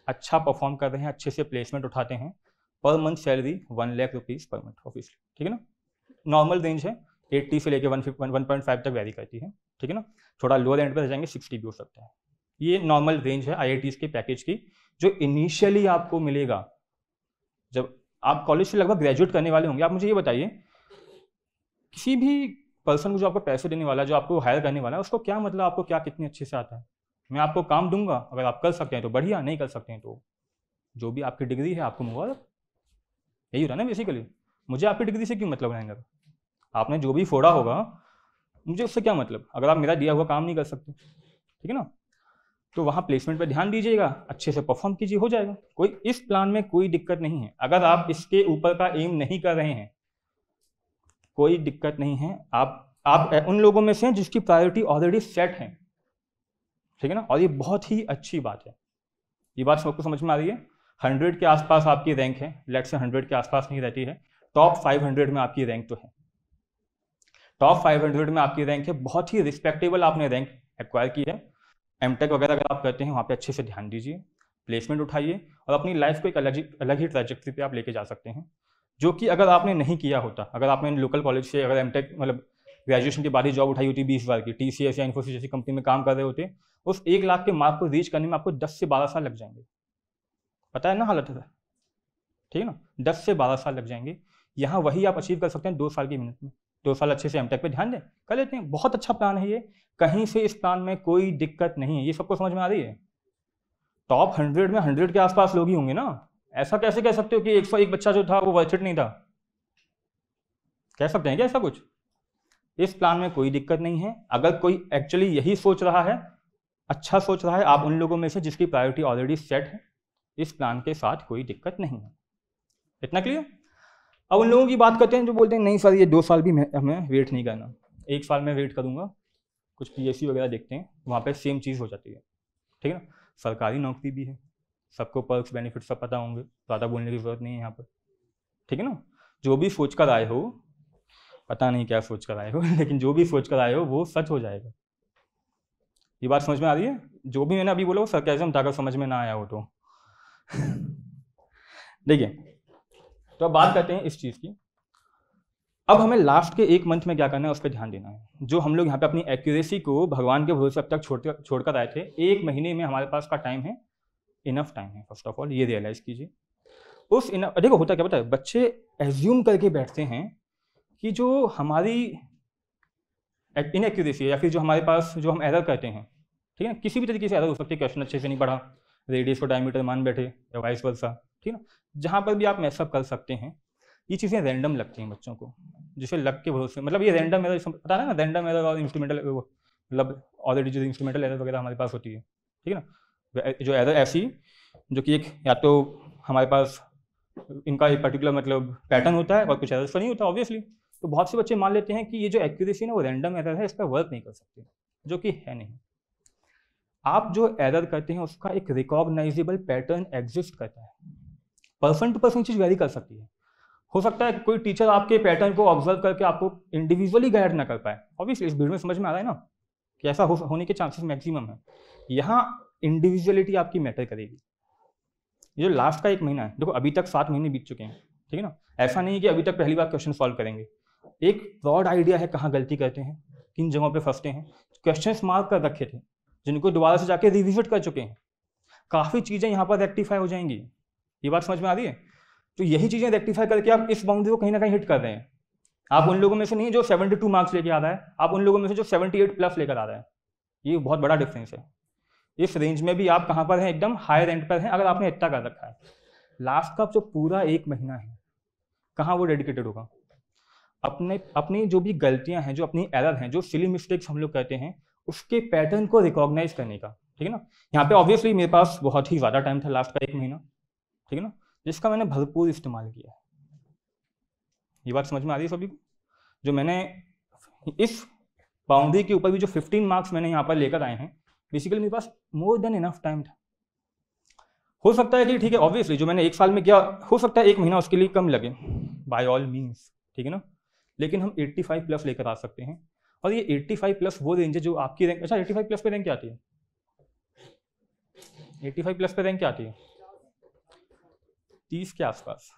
अच्छा परफॉर्म कर रहे हैं अच्छे से प्लेसमेंट उठाते हैं per month salary one lakh rupees per month office ठीक है ना नॉर्मल रेंज है एट्टी से लेकर one fifty one point five तक वैरी करती है ठीक है ना थोड़ा लोअर एंड पर रह जाएंगे सिक्सटी भी हो सकता है ये नॉर्मल रेंज है आई के पैकेज की जो इनिशियली आपको मिलेगा जब आप कॉलेज से लगभग ग्रेजुएट करने वाले होंगे आप मुझे ये बताइए किसी भी पर्सन को जो आपको पैसे देने वाला है जो आपको हायर करने वाला है उसको क्या मतलब आपको क्या कितने अच्छे से आता है मैं आपको काम दूंगा अगर आप कर सकते हैं तो बढ़िया नहीं कर सकते हैं तो जो भी आपकी डिग्री है आपको मुबारक यही होता है ना बेसिकली मुझे आपकी डिग्री से क्यों मतलब रहेगा आपने जो भी फोड़ा हाँ। होगा मुझे उससे क्या मतलब अगर आप मेरा दिया हुआ काम नहीं कर सकते ठीक है ना तो वहाँ प्लेसमेंट पर ध्यान दीजिएगा अच्छे से परफॉर्म कीजिए हो जाएगा कोई इस प्लान में कोई दिक्कत नहीं है अगर आप हाँ। इसके ऊपर का एम नहीं कर रहे हैं कोई दिक्कत नहीं है आप आप उन लोगों में से हैं जिसकी प्रायोरिटी ऑलरेडी सेट है ठीक है ना और ये बहुत ही अच्छी बात है ये बात सबको समझ में आ रही है हंड्रेड के आसपास आपकी रैंक है लेट से हंड्रेड के आसपास नहीं रहती है टॉप फाइव हंड्रेड में आपकी रैंक तो है टॉप 500 में आपकी रैंक है बहुत ही रिस्पेक्टेबल आपने रैंक एक्वायर की है एम वगैरह अगर आप करते हैं वहाँ पर अच्छे से ध्यान दीजिए प्लेसमेंट उठाइए और अपनी लाइफ को एक अलग ही अलग ही ट्रैजेक्ट्री पे आप लेके जा सकते हैं जो कि अगर आपने नहीं किया होता अगर आपने लोकल कॉलेज से अगर एम मतलब ग्रेजुएशन के बाद ही जॉब उठाई होती बीस बार की टी या इन्फोसिस जैसी कंपनी में काम कर रहे होते उस एक लाख के मार्क को रीच करने में आपको दस से बारह साल लग जाएंगे पता है ना हालत है ठीक है ना दस से बारह साल लग जाएंगे यहाँ वही आप अचीव कर सकते हैं दो साल की मेहनत में दो साल अच्छे से एम पे ध्यान दें कर लेते हैं बहुत अच्छा प्लान है ये कहीं से इस प्लान में कोई दिक्कत नहीं है ये सबको समझ में आ रही है टॉप हंड्रेड में हंड्रेड के आसपास लोग ही होंगे ना ऐसा कैसे कह सकते हो कि एक सौ एक बच्चा जो था वो वर्थिट नहीं था कह सकते हैं क्या ऐसा कुछ इस प्लान में कोई दिक्कत नहीं है अगर कोई एक्चुअली यही सोच रहा है अच्छा सोच रहा है आप उन लोगों में से जिसकी प्रायोरिटी ऑलरेडी सेट है इस प्लान के साथ कोई दिक्कत नहीं है इतना क्लियर अब उन लोगों की बात करते हैं जो बोलते हैं नहीं सर ये दो साल भी हमें वेट नहीं करना एक साल में वेट करूँगा कुछ पी वगैरह देखते हैं वहाँ पर सेम चीज़ हो जाती है ठीक है ना सरकारी नौकरी भी है सबको पर्क्स बेनिफिट सब पता होंगे ज़्यादा बोलने की ज़रूरत नहीं है यहाँ पर ठीक है ना जो भी सोच कर आए हो पता नहीं क्या सोच कर आए हो लेकिन जो भी सोच कर आए हो वो सच हो जाएगा ये बात समझ में आ रही है जो भी मैंने अभी बोला वो सरकारिज्म था समझ में ना आया हो तो देखिए तो अब बात करते हैं इस चीज़ की अब हमें लास्ट के एक मंथ में क्या करना है उस पर ध्यान देना है जो हम लोग यहाँ पे अपनी एक्यूरेसी को भगवान के भरोसे अब तक छोड़ते छोड़कर आए थे एक महीने में हमारे पास का टाइम है इनफ टाइम है फर्स्ट ऑफ ऑल ये रियलाइज़ कीजिए उस इनफ देखो होता क्या पता है बच्चे एज्यूम करके बैठते हैं कि जो हमारी इनएक्यूरेसी या फिर जो हमारे पास जो हम एरर करते हैं ठीक है ना किसी भी तरीके से एरर हो सकती है क्वेश्चन अच्छे से नहीं पढ़ा रेडियस को डायमीटर मान बैठे या वाइस वर्सा ठीक ना जहाँ पर भी आप मैसअप कर सकते हैं ये चीज़ें रैंडम लगती हैं बच्चों को जिसे लग के भरोसे मतलब ये रैंडम एरर पता है ना रैंडम एरर और इंस्ट्रूमेंटल मतलब ऑलरेडी जो इंस्ट्रूमेंटल एरर वगैरह हमारे पास होती है ठीक है ना जो एरर ऐसी जो कि एक या तो हमारे पास इनका एक पर्टिकुलर मतलब पैटर्न होता है और कुछ एरर तो नहीं होता ऑब्वियसली तो बहुत से बच्चे मान लेते हैं कि ये जो एक्यूरेसी है वो रैंडम एरर है इस पर वर्क नहीं कर सकते जो कि है नहीं आप जो एरर करते हैं उसका एक रिकॉग्नाइजेबल पैटर्न एग्जिस्ट करता है पर्सन टू पर्सन चीज़ वेरी कर सकती है हो सकता है कोई टीचर आपके पैटर्न को ऑब्जर्व करके आपको इंडिविजुअली गाइड ना कर पाए ऑब्वियसली इस भीड़ में समझ में आ रहा है ना कि ऐसा हो, होने के चांसेस मैक्सिमम है यहाँ इंडिविजुअलिटी आपकी मैटर करेगी ये जो लास्ट का एक महीना है देखो अभी तक सात महीने बीत चुके हैं ठीक है ना ऐसा नहीं है कि अभी तक पहली बार क्वेश्चन सॉल्व करेंगे एक ब्रॉड आइडिया है कहाँ गलती करते हैं किन जगहों पर फंसते हैं क्वेश्चन मार्क कर रखे थे जिनको दोबारा से जाके रिविजिट कर चुके हैं काफ़ी चीज़ें यहाँ पर रेक्टिफाई हो जाएंगी ये बात समझ में आ रही है तो यही चीज़ें रेक्टिफाई करके आप इस बाउंड्री को कहीं ना कहीं हिट कर रहे हैं आप उन लोगों में से नहीं जो 72 मार्क्स लेके आ रहा है आप उन लोगों में से जो 78 प्लस लेकर आ रहा है ये बहुत बड़ा डिफरेंस है इस रेंज में भी आप कहाँ पर हैं एकदम हाई रेंट पर हैं अगर आपने इतना कर रखा है लास्ट का जो पूरा एक महीना है कहाँ वो डेडिकेटेड होगा अपने अपनी जो भी गलतियाँ हैं जो अपनी एरर हैं जो सिली मिस्टेक्स हम लोग कहते हैं उसके पैटर्न को रिकॉग्नाइज करने का ठीक है ना यहाँ पे ऑब्वियसली मेरे पास बहुत ही ज़्यादा टाइम था लास्ट का एक महीना ठीक है ना जिसका मैंने भरपूर इस्तेमाल किया है ये बात समझ में आ रही है सभी को जो मैंने इस बाउंड्री के ऊपर भी जो 15 मार्क्स मैंने यहाँ पर लेकर आए हैं बेसिकली मेरे पास मोर देन इनफ टाइम था हो सकता है कि ठीक है ऑब्वियसली जो मैंने एक साल में किया हो सकता है एक महीना उसके लिए कम लगे बाय ऑल मीन्स ठीक है ना लेकिन हम 85 प्लस लेकर आ सकते हैं और ये 85 प्लस वो रेंज है जो आपकी रैंक अच्छा 85 प्लस पे रैंक क्या आती है 85 प्लस पे रैंक क्या आती है तीस के आसपास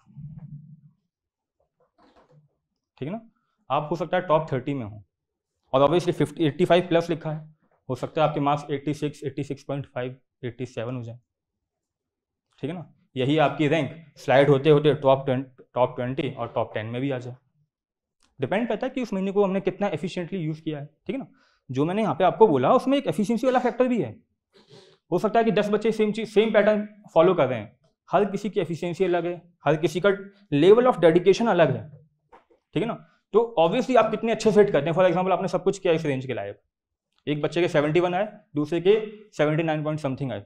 ठीक है ना आप हो सकता है टॉप थर्टी में हो और obviously fifty eighty five plus लिखा है हो सकता है आपके marks eighty six eighty six point five eighty seven हो जाए ठीक है ना यही आपकी रैंक स्लाइड होते होते टॉप टॉप ट्वेंटी और टॉप टेन में भी आ जाए डिपेंड करता है कि उस महीने को हमने कितना एफिशिएंटली यूज़ किया है ठीक है ना जो मैंने यहाँ पे आपको बोला उसमें एक एफिशिएंसी वाला फैक्टर भी है हो सकता है कि दस बच्चे सेम चीज सेम पैटर्न फॉलो कर रहे हैं हर किसी की एफिशिएंसी अलग है हर किसी का लेवल ऑफ डेडिकेशन अलग है ठीक है ना तो ऑब्वियसली आप कितने अच्छे सेट करते हैं फॉर एग्जाम्पल आपने सब कुछ किया इस रेंज के लायक एक बच्चे के 71 आए दूसरे के 79 पॉइंट समथिंग आए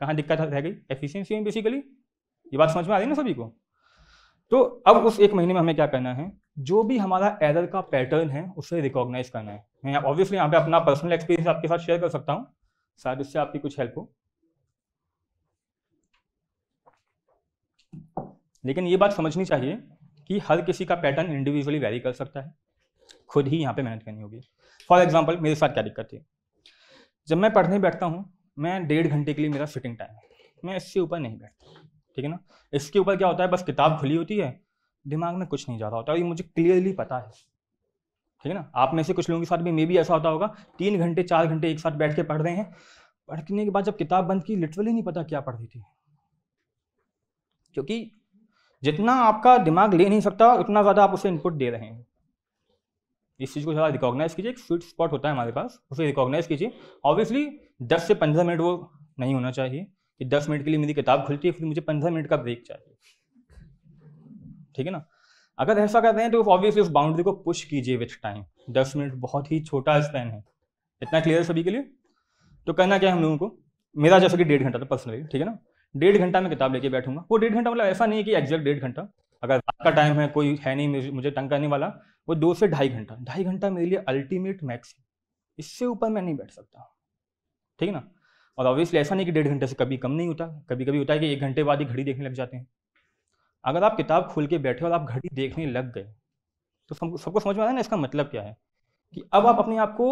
कहाँ दिक्कत रह गई एफिशियंसी में बेसिकली ये बात समझ में आ रही ना सभी को तो अब उस एक महीने में हमें क्या करना है जो भी हमारा एरर का पैटर्न है उसे रिकॉग्नाइज करना है मैं ऑब्वियसली यहाँ पे अपना पर्सनल एक्सपीरियंस आपके साथ शेयर कर सकता हूँ शायद उससे आपकी कुछ हेल्प हो लेकिन ये बात समझनी चाहिए कि हर किसी का पैटर्न इंडिविजुअली वेरी कर सकता है खुद ही यहाँ पे मेहनत करनी होगी फॉर एग्जाम्पल मेरे साथ क्या दिक्कत थी जब मैं पढ़ने बैठता हूँ मैं डेढ़ घंटे के लिए मेरा सिटिंग टाइम है मैं इससे ऊपर नहीं बैठता ठीक है ना इसके ऊपर क्या होता है बस किताब खुली होती है दिमाग में कुछ नहीं जा रहा होता और ये मुझे क्लियरली पता है ठीक है ना आप में से कुछ लोगों के साथ भी मे भी ऐसा होता होगा तीन घंटे चार घंटे एक साथ बैठ के पढ़ रहे हैं पढ़ने के बाद जब किताब बंद की लिटरली नहीं पता क्या पढ़ रही थी क्योंकि जितना आपका दिमाग ले नहीं सकता उतना ज़्यादा आप उसे इनपुट दे रहे हैं इस चीज़ को ज़्यादा रिकॉग्नाइज कीजिए एक स्वीट स्पॉट होता है हमारे पास उसे रिकॉग्नाइज कीजिए ऑब्वियसली दस से पंद्रह मिनट वो नहीं होना चाहिए कि दस मिनट के लिए मेरी किताब खुलती है फिर मुझे पंद्रह मिनट का ब्रेक चाहिए ठीक है ना अगर ऐसा कर रहे हैं तो ऑब्वियसली उस बाउंड्री को पुश कीजिए विथ टाइम दस मिनट बहुत ही छोटा स्पैन है इतना क्लियर है सभी के लिए तो करना क्या है हम लोगों को मेरा जैसा कि डेढ़ घंटा था तो पर्सनली ठीक है ना डेढ़ घंटा में किताब लेके बैठूंगा वो डेढ़ घंटा मतलब ऐसा नहीं है कि एग्जैक्ट डेढ़ घंटा अगर रात का टाइम है कोई है नहीं मुझे तंग करने वाला वो दो से ढाई घंटा ढाई घंटा मेरे लिए अल्टीमेट मैक्स है इससे ऊपर मैं नहीं बैठ सकता ठीक है ना और ऑब्वियसली ऐसा नहीं कि डेढ़ घंटे से कभी कम नहीं होता कभी कभी होता है कि एक घंटे बाद ही घड़ी देखने लग जाते हैं अगर आप किताब खोल के बैठे और आप घड़ी देखने लग गए तो सबको समझ में आया ना इसका मतलब क्या है कि अब आप अपने आप को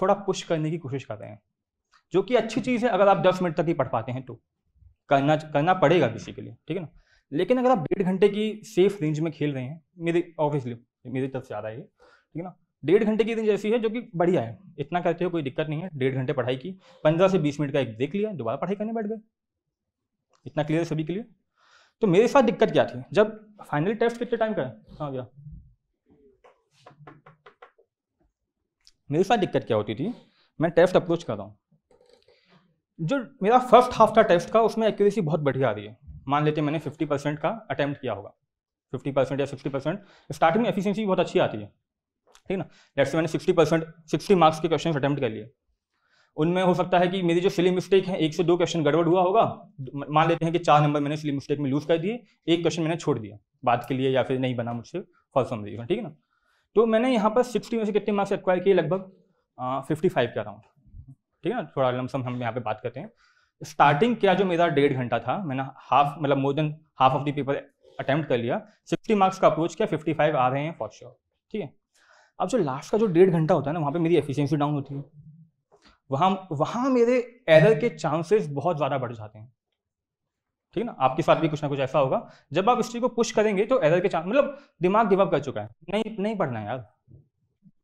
थोड़ा पुश करने की कोशिश कर रहे हैं जो कि अच्छी चीज़ है अगर आप दस मिनट तक ही पढ़ पाते हैं तो करना करना पड़ेगा किसी के लिए ठीक है ना लेकिन अगर आप डेढ़ घंटे की सेफ रेंज में खेल रहे हैं मेरे ऑब्वियसली मेरी तरफ से आ रहा है ठीक है ना डेढ़ घंटे की रेंज ऐसी है जो कि बढ़िया है इतना करते हो कोई दिक्कत नहीं है डेढ़ घंटे पढ़ाई की पंद्रह से बीस मिनट का एक देख लिया दोबारा पढ़ाई करने बैठ गए इतना क्लियर है सभी के लिए तो मेरे साथ दिक्कत क्या थी जब फाइनल टेस्ट कितने टाइम का है हाँ भैया मेरे साथ दिक्कत क्या होती थी मैं टेस्ट अप्रोच कर रहा हूँ जो मेरा फर्स्ट हाफ था टेस्ट का उसमें एक्यूरेसी बहुत बढ़िया आ रही है मान लेते हैं मैंने 50 परसेंट का अटैम्प्ट किया होगा 50 परसेंट या 60 परसेंट स्टार्टिंग में एफिशिएंसी बहुत अच्छी आती है ठीक ना लेट्स से मैंने 60 परसेंट सिक्सटी मार्क्स के क्वेश्चन अटैम्प्ट कर लिए उनमें हो सकता है कि मेरी जो सिली मिस्टेक है एक से दो क्वेश्चन गड़बड़ हुआ होगा मान लेते हैं कि चार नंबर मैंने सिली मिस्टेक में लूज कर दिए एक क्वेश्चन मैंने छोड़ दिया बात के लिए या फिर नहीं बना मुझसे फॉर समझिएगा ठीक है ना तो मैंने यहाँ पर सिक्सटी में से कितने मार्क्स एक्वायर किए लगभग फिफ्टी फाइव के अराउंड ठीक है थोड़ा लमसम हम यहाँ पे बात करते हैं स्टार्टिंग क्या जो मेरा डेढ़ घंटा था मैंने हाफ मतलब more than half of the paper attempt कर लिया सिक्सटी मार्क्स का अप्रोच किया फिफ्टी फाइव आ रहे हैं फॉर श्योर ठीक है अब जो लास्ट का जो डेढ़ घंटा होता है ना वहाँ पे मेरी एफिशिएंसी डाउन होती है वहाँ वहाँ मेरे एरर के चांसेस बहुत ज़्यादा बढ़ जाते हैं ठीक है ना आपके साथ भी कुछ ना कुछ ऐसा होगा जब आप हिस्ट्री को पुश करेंगे तो एरर के चांस मतलब दिमाग गिवअप कर चुका है नहीं नहीं पढ़ना है यार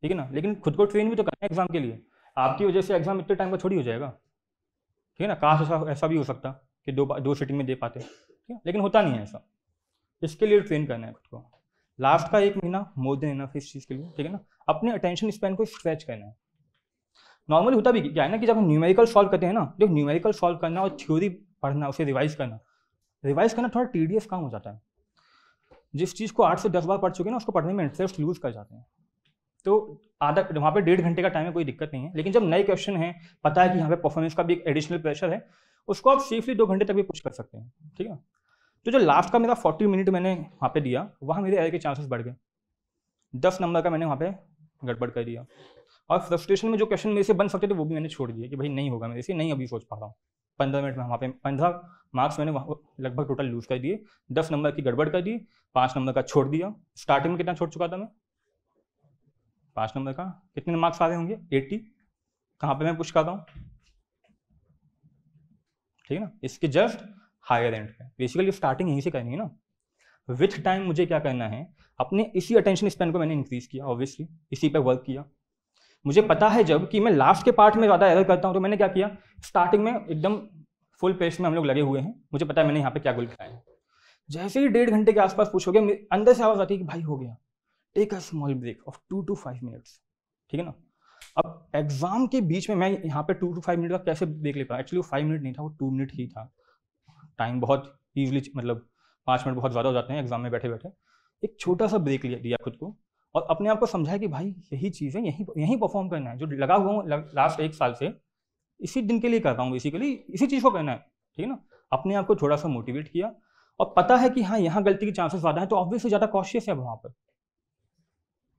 ठीक है ना लेकिन खुद को ट्रेन भी तो करना है एग्जाम के लिए आपकी वजह से एग्जाम इतने टाइम का छोड़ी हो जाएगा ठीक है ना काश ऐसा ऐसा भी हो सकता कि दो दो सीटिंग में दे पाते ठीक है लेकिन होता नहीं है ऐसा इसके लिए ट्रेन करना है खुद को लास्ट का एक महीना मोर देन इनफ इस चीज़ के लिए ठीक है ना अपने अटेंशन स्पैन को स्ट्रेच करना है नॉर्मली होता भी क्या है ना कि जब हम न्यूमेरिकल सॉल्व करते हैं ना जो न्यूमेरिकल सॉल्व करना और थ्योरी पढ़ना उसे रिवाइज करना रिवाइज करना थोड़ा टी काम हो जाता है जिस चीज़ को आठ से दस बार पढ़ चुके हैं ना उसको पढ़ने में इंटरेस्ट लूज कर जाते हैं तो आधा वहाँ पे डेढ़ घंटे का टाइम है कोई दिक्कत नहीं है लेकिन जब नए क्वेश्चन है पता है कि यहाँ पे परफॉर्मेंस का भी एक एडिशनल प्रेशर है उसको आप सेफली दो घंटे तक भी पुश कर सकते हैं ठीक है तो जो लास्ट का मेरा फोर्टी मिनट मैंने वहाँ पे दिया वहाँ मेरे एयर के चांसेस बढ़ गए दस नंबर का मैंने वहाँ पर गड़बड़ कर दिया और फ्रस्ट्रेशन में जो क्वेश्चन मेरे से बन सकते थे वो भी मैंने छोड़ दिया कि भाई नहीं होगा मेरे से नहीं अभी सोच पा रहा हूँ पंद्रह मिनट में वहाँ पे पंद्रह मार्क्स मैंने वहाँ लगभग टोटल लूज कर दिए दस नंबर की गड़बड़ कर दी पाँच नंबर का छोड़ दिया स्टार्टिंग में कितना छोड़ चुका था मैं पाँच नंबर का कितने मार्क्स आ रहे होंगे एट्टी कहाँ पे मैं पूछ करता रहा हूँ ठीक है ना इसके जस्ट हायर एंड पे बेसिकली स्टार्टिंग यहीं से करनी है ना विथ टाइम मुझे क्या करना है अपने इसी अटेंशन स्पेन को मैंने इंक्रीज किया ऑब्वियसली इसी पे वर्क किया मुझे पता है जब कि मैं लास्ट के पार्ट में ज़्यादा एरर करता हूँ तो मैंने क्या किया स्टार्टिंग में एकदम फुल पेस में हम लोग लगे हुए हैं मुझे पता है मैंने यहाँ पे क्या गोल खाए जैसे ही डेढ़ घंटे के आसपास पूछोगे अंदर से आवाज़ आती है कि भाई हो गया take a small break of two to five minutes ठीक है ना अब एग्जाम के बीच में मैं यहाँ पे टू टू फाइव मिनट का कैसे देख लेता हूँ एक्चुअली वो फाइव मिनट नहीं था वो टू मिनट ही था टाइम बहुत ईजिली मतलब पाँच मिनट बहुत ज़्यादा हो जाते हैं एग्जाम में बैठे बैठे एक छोटा सा ब्रेक लिया दिया खुद को और अपने आप को समझाया कि भाई यही चीज है यहीं यहीं परफॉर्म करना है जो लगा हुआ हूँ लास्ट एक साल से इसी दिन के लिए कर रहा हूँ बेसिकली इसी चीज़ को करना है ठीक है ना अपने आप को थोड़ा सा मोटिवेट किया और पता है कि हाँ यहाँ गलती के चांसेस ज़्यादा है तो ऑब्वियसली ज़्यादा कॉशियस है वहाँ पर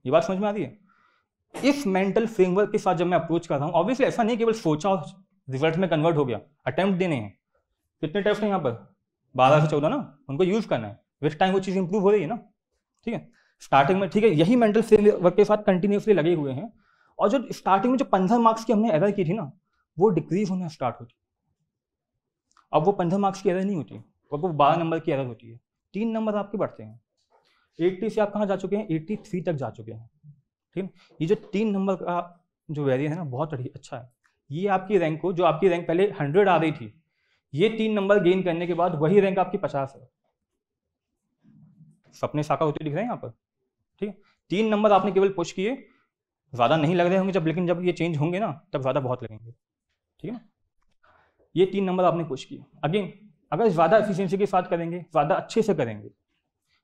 ये बात समझ में आ रही है इस मेंटल फ्रेमवर्क के साथ जब मैं अप्रोच कर रहा हूँ ऑब्वियसली ऐसा नहीं केवल सोचा रिजल्ट में कन्वर्ट हो गया अटैम्प्ट देने हैं कितने टेस्ट हैं यहाँ पर बारह से चौदह ना उनको यूज करना है विथ टाइम वो चीज़ इंप्रूव हो रही है ना ठीक है स्टार्टिंग में ठीक है यही मेंटल फ्रेमवर्क के साथ कंटिन्यूसली लगे हुए हैं और जो स्टार्टिंग में जो पंद्रह मार्क्स की हमने एरर की थी ना वो डिक्रीज होना स्टार्ट होती अब वो पंद्रह मार्क्स की एरर नहीं होती अब वो बारह नंबर की एरर होती है तीन नंबर आपके बढ़ते हैं एट्टी से आप कहाँ जा चुके हैं एट्टी थ्री तक जा चुके हैं ठीक है ये जो तीन नंबर का जो वेरिएंस है ना बहुत अच्छा है ये आपकी रैंक को जो आपकी रैंक पहले हंड्रेड आ रही थी ये तीन नंबर गेन करने के बाद वही रैंक आपकी पचास है सपने साका होते दिख रहे हैं यहाँ पर ठीक है तीन नंबर आपने केवल पुष्ट किए ज़्यादा नहीं लग रहे होंगे जब लेकिन जब ये चेंज होंगे ना तब ज़्यादा बहुत लगेंगे ठीक है ना ये तीन नंबर आपने पुश किए अगेन अगर ज़्यादा एफिशिएंसी के साथ करेंगे ज़्यादा अच्छे से करेंगे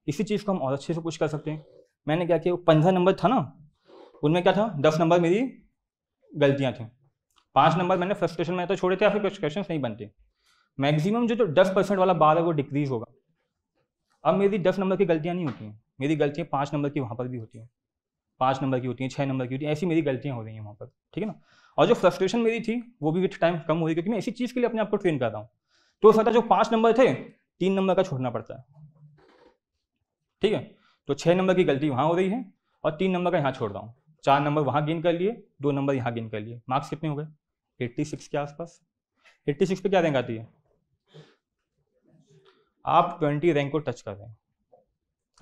इसी चीज़ को हम और अच्छे से कुछ कर सकते हैं मैंने क्या किया पंद्रह नंबर था ना उनमें क्या था दस नंबर मेरी गलतियाँ थी पाँच नंबर मैंने फ्रस्ट्रेशन में तो छोड़े थे या फिर कुछ क्वेश्चन नहीं बनते मैक्सिमम जो तो दस परसेंट वाला बार है वो डिक्रीज होगा अब मेरी दस नंबर की गलतियाँ नहीं होती हैं मेरी गलतियाँ पाँच नंबर की वहाँ पर भी होती हैं पाँच नंबर की होती हैं छः नंबर की होती हैं ऐसी मेरी गलतियाँ हो रही हैं वहाँ पर ठीक है ना और जो फ्रस्ट्रेशन मेरी थी वो भी विथ टाइम कम हो रही क्योंकि मैं इसी चीज़ के लिए अपने आप को ट्रेन कर रहा हूँ तो सर जो पाँच नंबर थे तीन नंबर का छोड़ना पड़ता है ठीक है तो छः नंबर की गलती वहाँ हो रही है और तीन नंबर का यहाँ छोड़ रहा हूँ चार नंबर वहाँ गेन कर लिए दो नंबर यहाँ गेन कर लिए मार्क्स कितने हो गए एट्टी सिक्स के आसपास एट्टी सिक्स पे क्या रैंक आती है आप ट्वेंटी रैंक को टच कर रहे हैं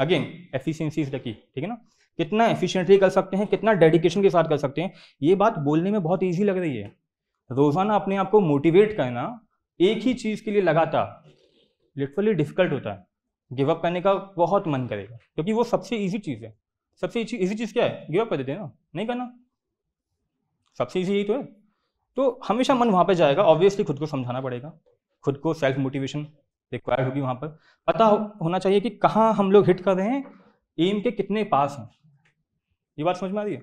again efficiency is the key ठीक है ना कितना एफिशियंटली कर सकते हैं कितना डेडिकेशन के साथ कर सकते हैं ये बात बोलने में बहुत ईजी लग रही है रोजाना अपने आप को मोटिवेट करना एक ही चीज के लिए लगातार लिटरली डिफिकल्ट होता है गिव अप करने का बहुत मन करेगा क्योंकि वो सबसे ईजी चीज़ है सबसे ईजी चीज़ क्या है गिव अप कर देते हैं ना नहीं करना सबसे ईजी यही तो है तो हमेशा मन वहाँ पर जाएगा ऑब्वियसली खुद को समझाना पड़ेगा खुद को सेल्फ मोटिवेशन रिक्वायर्ड होगी वहाँ पर पता होना चाहिए कि कहाँ हम लोग हिट कर रहे हैं एम के कितने पास हैं ये बात समझ में आ रही है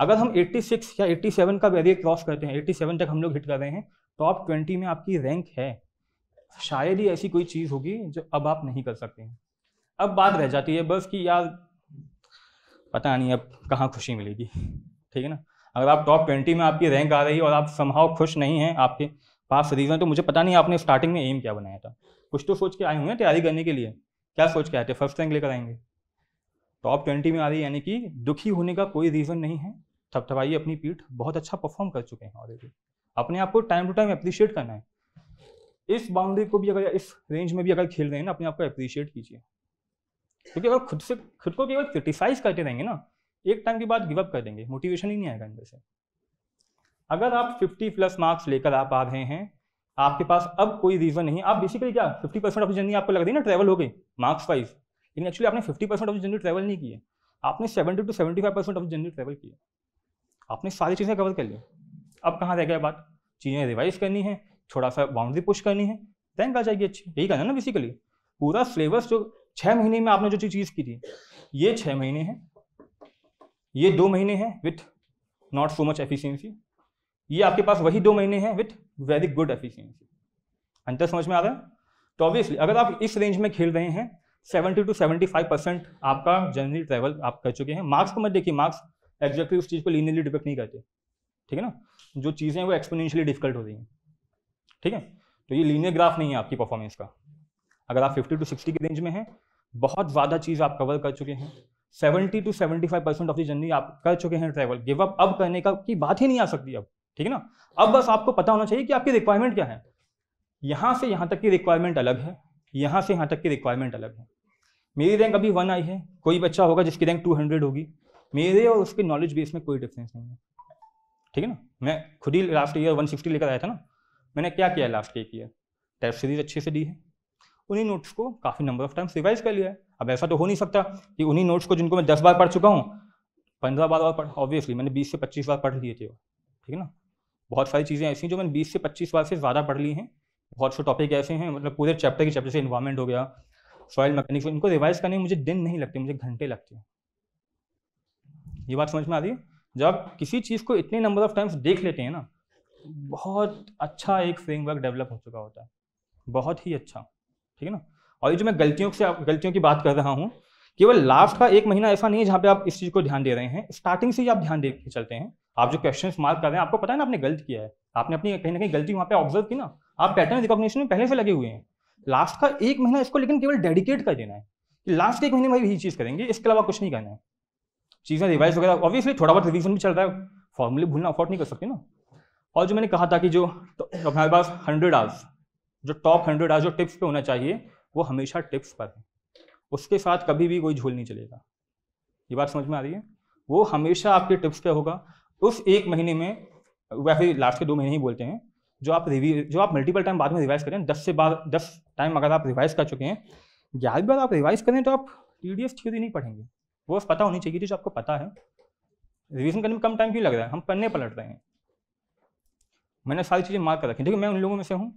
अगर हम 86 या 87 का बैरियर क्रॉस करते हैं 87 तक हम लोग हिट कर रहे हैं टॉप तो 20 में आपकी रैंक है शायद ही ऐसी कोई चीज़ होगी जो अब आप नहीं कर सकते हैं अब बात रह जाती है बस कि यार पता नहीं अब कहाँ खुशी मिलेगी ठीक है ना अगर आप टॉप ट्वेंटी में आपकी रैंक आ रही है और आप संभाव खुश नहीं हैं आपके पास रीज़न तो मुझे पता नहीं आपने स्टार्टिंग में एम क्या बनाया था कुछ तो सोच के आए हुए हैं तैयारी करने के लिए क्या सोच के आए थे फर्स्ट रैंक लेकर आएंगे टॉप ट्वेंटी में आ रही है यानी कि दुखी होने का कोई रीज़न नहीं है थपथपाइए अपनी पीठ बहुत अच्छा परफॉर्म कर चुके हैं ऑलरेडी अपने आप को टाइम टू टाइम अप्रिशिएट करना है इस बाउंड्री को भी अगर इस रेंज में भी अगर खेल रहे हैं ना अपने आप को अप्रिशिएट कीजिए क्योंकि अगर खुद से खुद को केवल क्रिटिसाइज करते रहेंगे ना एक टाइम के बाद गिवअप कर देंगे मोटिवेशन ही नहीं आएगा अंदर से अगर आप 50 प्लस मार्क्स लेकर आप आ रहे हैं आपके पास अब कोई रीजन नहीं आप बेसिकली क्या 50 परसेंट ऑफ जर्नी आपको लग रही है ना ट्रैवल हो गई मार्क्स वाइज लेकिन एक्चुअली आपने 50 परसेंट ऑफ जर्नी ट्रैवल नहीं किए आपने 70 to 75 percent of journey travel किए आपने सारी चीज़ें कवर कर ली अब कहाँ रह गया बात चीज़ें रिवाइज करनी है थोड़ा सा बाउंड्री पुश करनी है बैंक आ जाएगी अच्छी यही कहना ना बेसिकली पूरा सिलेबस जो छह महीने में आपने जो चीज़ की थी ये छह महीने हैं ये दो महीने हैं with not so much efficiency ये आपके पास वही दो महीने हैं विथ वेरी गुड एफिशियंसी अंतर समझ में आ रहा है तो ऑब्वियसली अगर आप इस रेंज में खेल रहे हैं 70 टू 75 परसेंट आपका जनरली ट्रैवल आप कर चुके हैं मार्क्स को मत देखिए मार्क्स एग्जैक्टली उस चीज़ को लीनियली डिपेक्ट नहीं करते ठीक है ना जो चीज़ें वो एक्सपोनेंशियली डिफिकल्ट हो रही हैं ठीक है तो ये लीनियर ग्राफ नहीं है आपकी परफॉर्मेंस का अगर आप 50 टू 60 की रेंज में हैं बहुत ज़्यादा चीज़ आप कवर कर चुके हैं 70 to 75 percent of the journey आप कर चुके हैं ट्रैवल गिव अप अब करने का की बात ही नहीं आ सकती अब ठीक है ना अब बस आपको पता होना चाहिए कि आपकी रिक्वायरमेंट क्या है यहाँ से यहाँ तक की रिक्वायरमेंट अलग है यहाँ से यहाँ तक की रिक्वायरमेंट अलग है मेरी रैंक अभी वन आई है कोई बच्चा होगा जिसकी रैंक टू हंड्रेड होगी मेरे और उसके नॉलेज बेस में कोई डिफरेंस नहीं है ठीक है ना मैं खुद ही लास्ट ईयर वन सिक्सटी लेकर आया था ना मैंने क्या किया लास्ट ये किया टेस्ट सीरीज अच्छे से दी है उन्हीं नोट्स को काफ़ी नंबर ऑफ टाइम्स रिवाइज कर लिया है अब ऐसा तो हो नहीं सकता कि उन्हीं नोट्स को जिनको मैं दस बार पढ़ चुका हूँ पंद्रह बार और पढ़ ऑब्वियसली मैंने बीस से पच्चीस बार पढ़ लिए थे ठीक है ना बहुत सारी चीज़ें ऐसी हैं जो मैंने बीस से पच्चीस बार से ज़्यादा पढ़ ली हैं बहुत से टॉपिक ऐसे हैं मतलब पूरे चैप्टर के चैप्टर से इन्वायरमेंट हो गया सॉयल मैकेनिक्स इनको रिवाइज करने में मुझे दिन नहीं लगते मुझे घंटे लगते हैं ये बात समझ में आ रही है जब किसी चीज़ को इतने नंबर ऑफ टाइम्स देख लेते हैं ना बहुत अच्छा एक फ्रेमवर्क डेवलप हो चुका होता है बहुत ही अच्छा ठीक है ना और ये जो मैं गलतियों से गलतियों की बात कर रहा हूँ केवल लास्ट का एक महीना ऐसा नहीं है जहाँ पे आप इस चीज़ को ध्यान दे रहे हैं स्टार्टिंग से ही आप ध्यान दे के चलते हैं आप जो क्वेश्चन मार्क कर रहे हैं आपको पता है ना आपने गलत किया है आपने अपनी कहीं ना कहीं गलती वहाँ पे ऑब्जर्व की ना आप पैटर्न रिकॉग्निशन में पहले से लगे हुए हैं लास्ट का एक महीना इसको लेकिन केवल डेडिकेट कर देना है लास्ट एक महीने में यही चीज़ करेंगे इसके अलावा कुछ नहीं करना है चीज़ें रिवाइज वगैरह ऑब्वियसली थोड़ा बहुत रिविजन भी चल रहा है फॉर्मूले भूलना अफोर्ड नहीं कर सकते ना और जो मैंने कहा था कि जो तो हमारे पास हंड्रेड आवर्स जो टॉप हंड्रेड आवर्स जो टिप्स पे होना चाहिए वो हमेशा टिप्स पर है उसके साथ कभी भी कोई झूल नहीं चलेगा ये बात समझ में आ रही है वो हमेशा आपके टिप्स पे होगा उस एक महीने में वैसे लास्ट के दो महीने ही बोलते हैं जो आप रिवी जो आप मल्टीपल टाइम बाद में रिवाइज करें दस से बारह दस टाइम अगर आप रिवाइज कर चुके हैं ग्यारह बार आप रिवाइज करें तो आप टी डी थ्योरी नहीं पढ़ेंगे वो पता होनी चाहिए जो आपको पता है रिविजन करने में कम टाइम क्यों लग रहा है हम पन्ने पलट रहे हैं मैंने सारी चीज़ें मार्क कर रखी देखिए मैं उन लोगों में से हूँ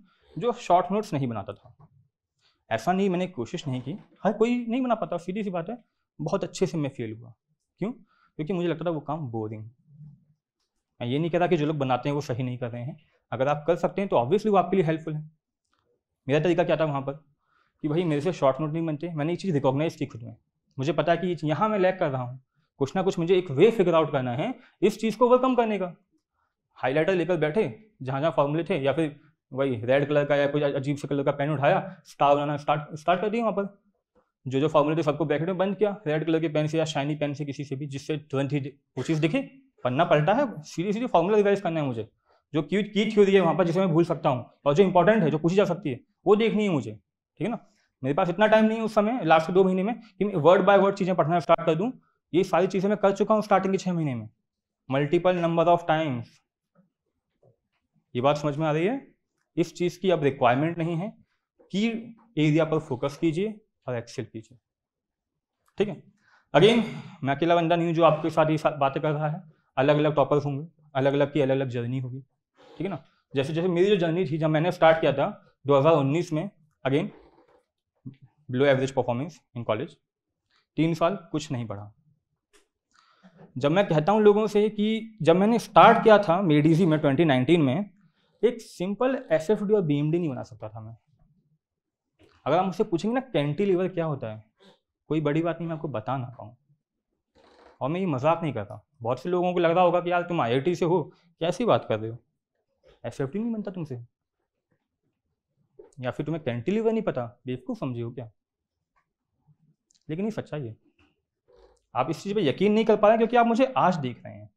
जो शॉर्ट नोट्स नहीं बनाता था ऐसा नहीं मैंने कोशिश नहीं की हर कोई नहीं बना पाता सीधी सी बात है बहुत अच्छे से मैं फेल हुआ क्यों क्योंकि मुझे लगता था वो काम बोरिंग मैं ये नहीं कह रहा कि जो लोग बनाते हैं वो सही नहीं कर रहे हैं अगर आप कर सकते हैं तो ऑब्वियसली वो आपके लिए हेल्पफुल है मेरा तरीका क्या था वहाँ पर कि भाई मेरे से शॉर्ट नोट नहीं बनते मैंने ये चीज़ रिकॉग्नाइज की खुद में मुझे पता है कि यहाँ मैं लैक कर रहा हूँ कुछ ना कुछ मुझे एक वे फिगर आउट करना है इस चीज़ को ओवरकम करने का हाईलाइटर लेकर बैठे जहाँ जहाँ फॉर्मूले थे या फिर वही रेड कलर का या कोई अजीब से कलर का पेन उठाया स्टार बनाना स्टार्ट स्टार्ट कर दिया वहाँ पर जो जो फॉर्मूले थे सबको ब्रैकेट में बंद किया रेड कलर के पेन से या शाइनी पेन से किसी से भी जिससे तुरंत ही वो चीज़ दिखे पन्ना पलटा है सीधे सीधे फॉर्मूला रिवाइज करना है मुझे जो की की थ्योरी है वहाँ पर जिसे मैं भूल सकता हूँ और जो इंपॉर्टेंट है जो पूछी जा सकती है वो देखनी है मुझे ठीक है ना मेरे पास इतना टाइम नहीं है उस समय लास्ट के दो महीने में कि मैं वर्ड बाय वर्ड चीज़ें पढ़ना स्टार्ट कर दूँ ये सारी चीज़ें मैं कर चुका हूँ स्टार्टिंग के छः महीने में मल्टीपल नंबर ऑफ टाइम्स ये बात समझ में आ रही है इस चीज़ की अब रिक्वायरमेंट नहीं है कि एरिया पर फोकस कीजिए और एक्सेल कीजिए ठीक है अगेन मैं अकेला बंदा नहीं हूँ जो आपके साथ ये बातें कर रहा है अलग अलग टॉपर्स होंगे अलग अलग की अलग अलग जर्नी होगी ठीक है ना जैसे जैसे मेरी जो जर्नी थी जब मैंने स्टार्ट किया था 2019 में again below average performance in college तीन साल कुछ नहीं पढ़ा जब मैं कहता हूँ लोगों से कि जब मैंने स्टार्ट किया था मेडिजी में 2019 में एक सिंपल एस एफ डी और बी नहीं बना सकता था मैं अगर आप मुझसे पूछेंगे ना कैंटिलीवर क्या होता है कोई बड़ी बात नहीं मैं आपको बता ना पाऊँ और मैं ये मजाक नहीं करता बहुत से लोगों को लग रहा होगा कि यार तुम आई से हो कैसी बात कर रहे हो एस एफ नहीं बनता तुमसे या फिर तुम्हें कैंटिलीवर नहीं पता बेवकूफ़ समझे हो क्या लेकिन ये सच्चाई है आप इस चीज़ पे यकीन नहीं कर पा रहे क्योंकि आप मुझे आज देख रहे हैं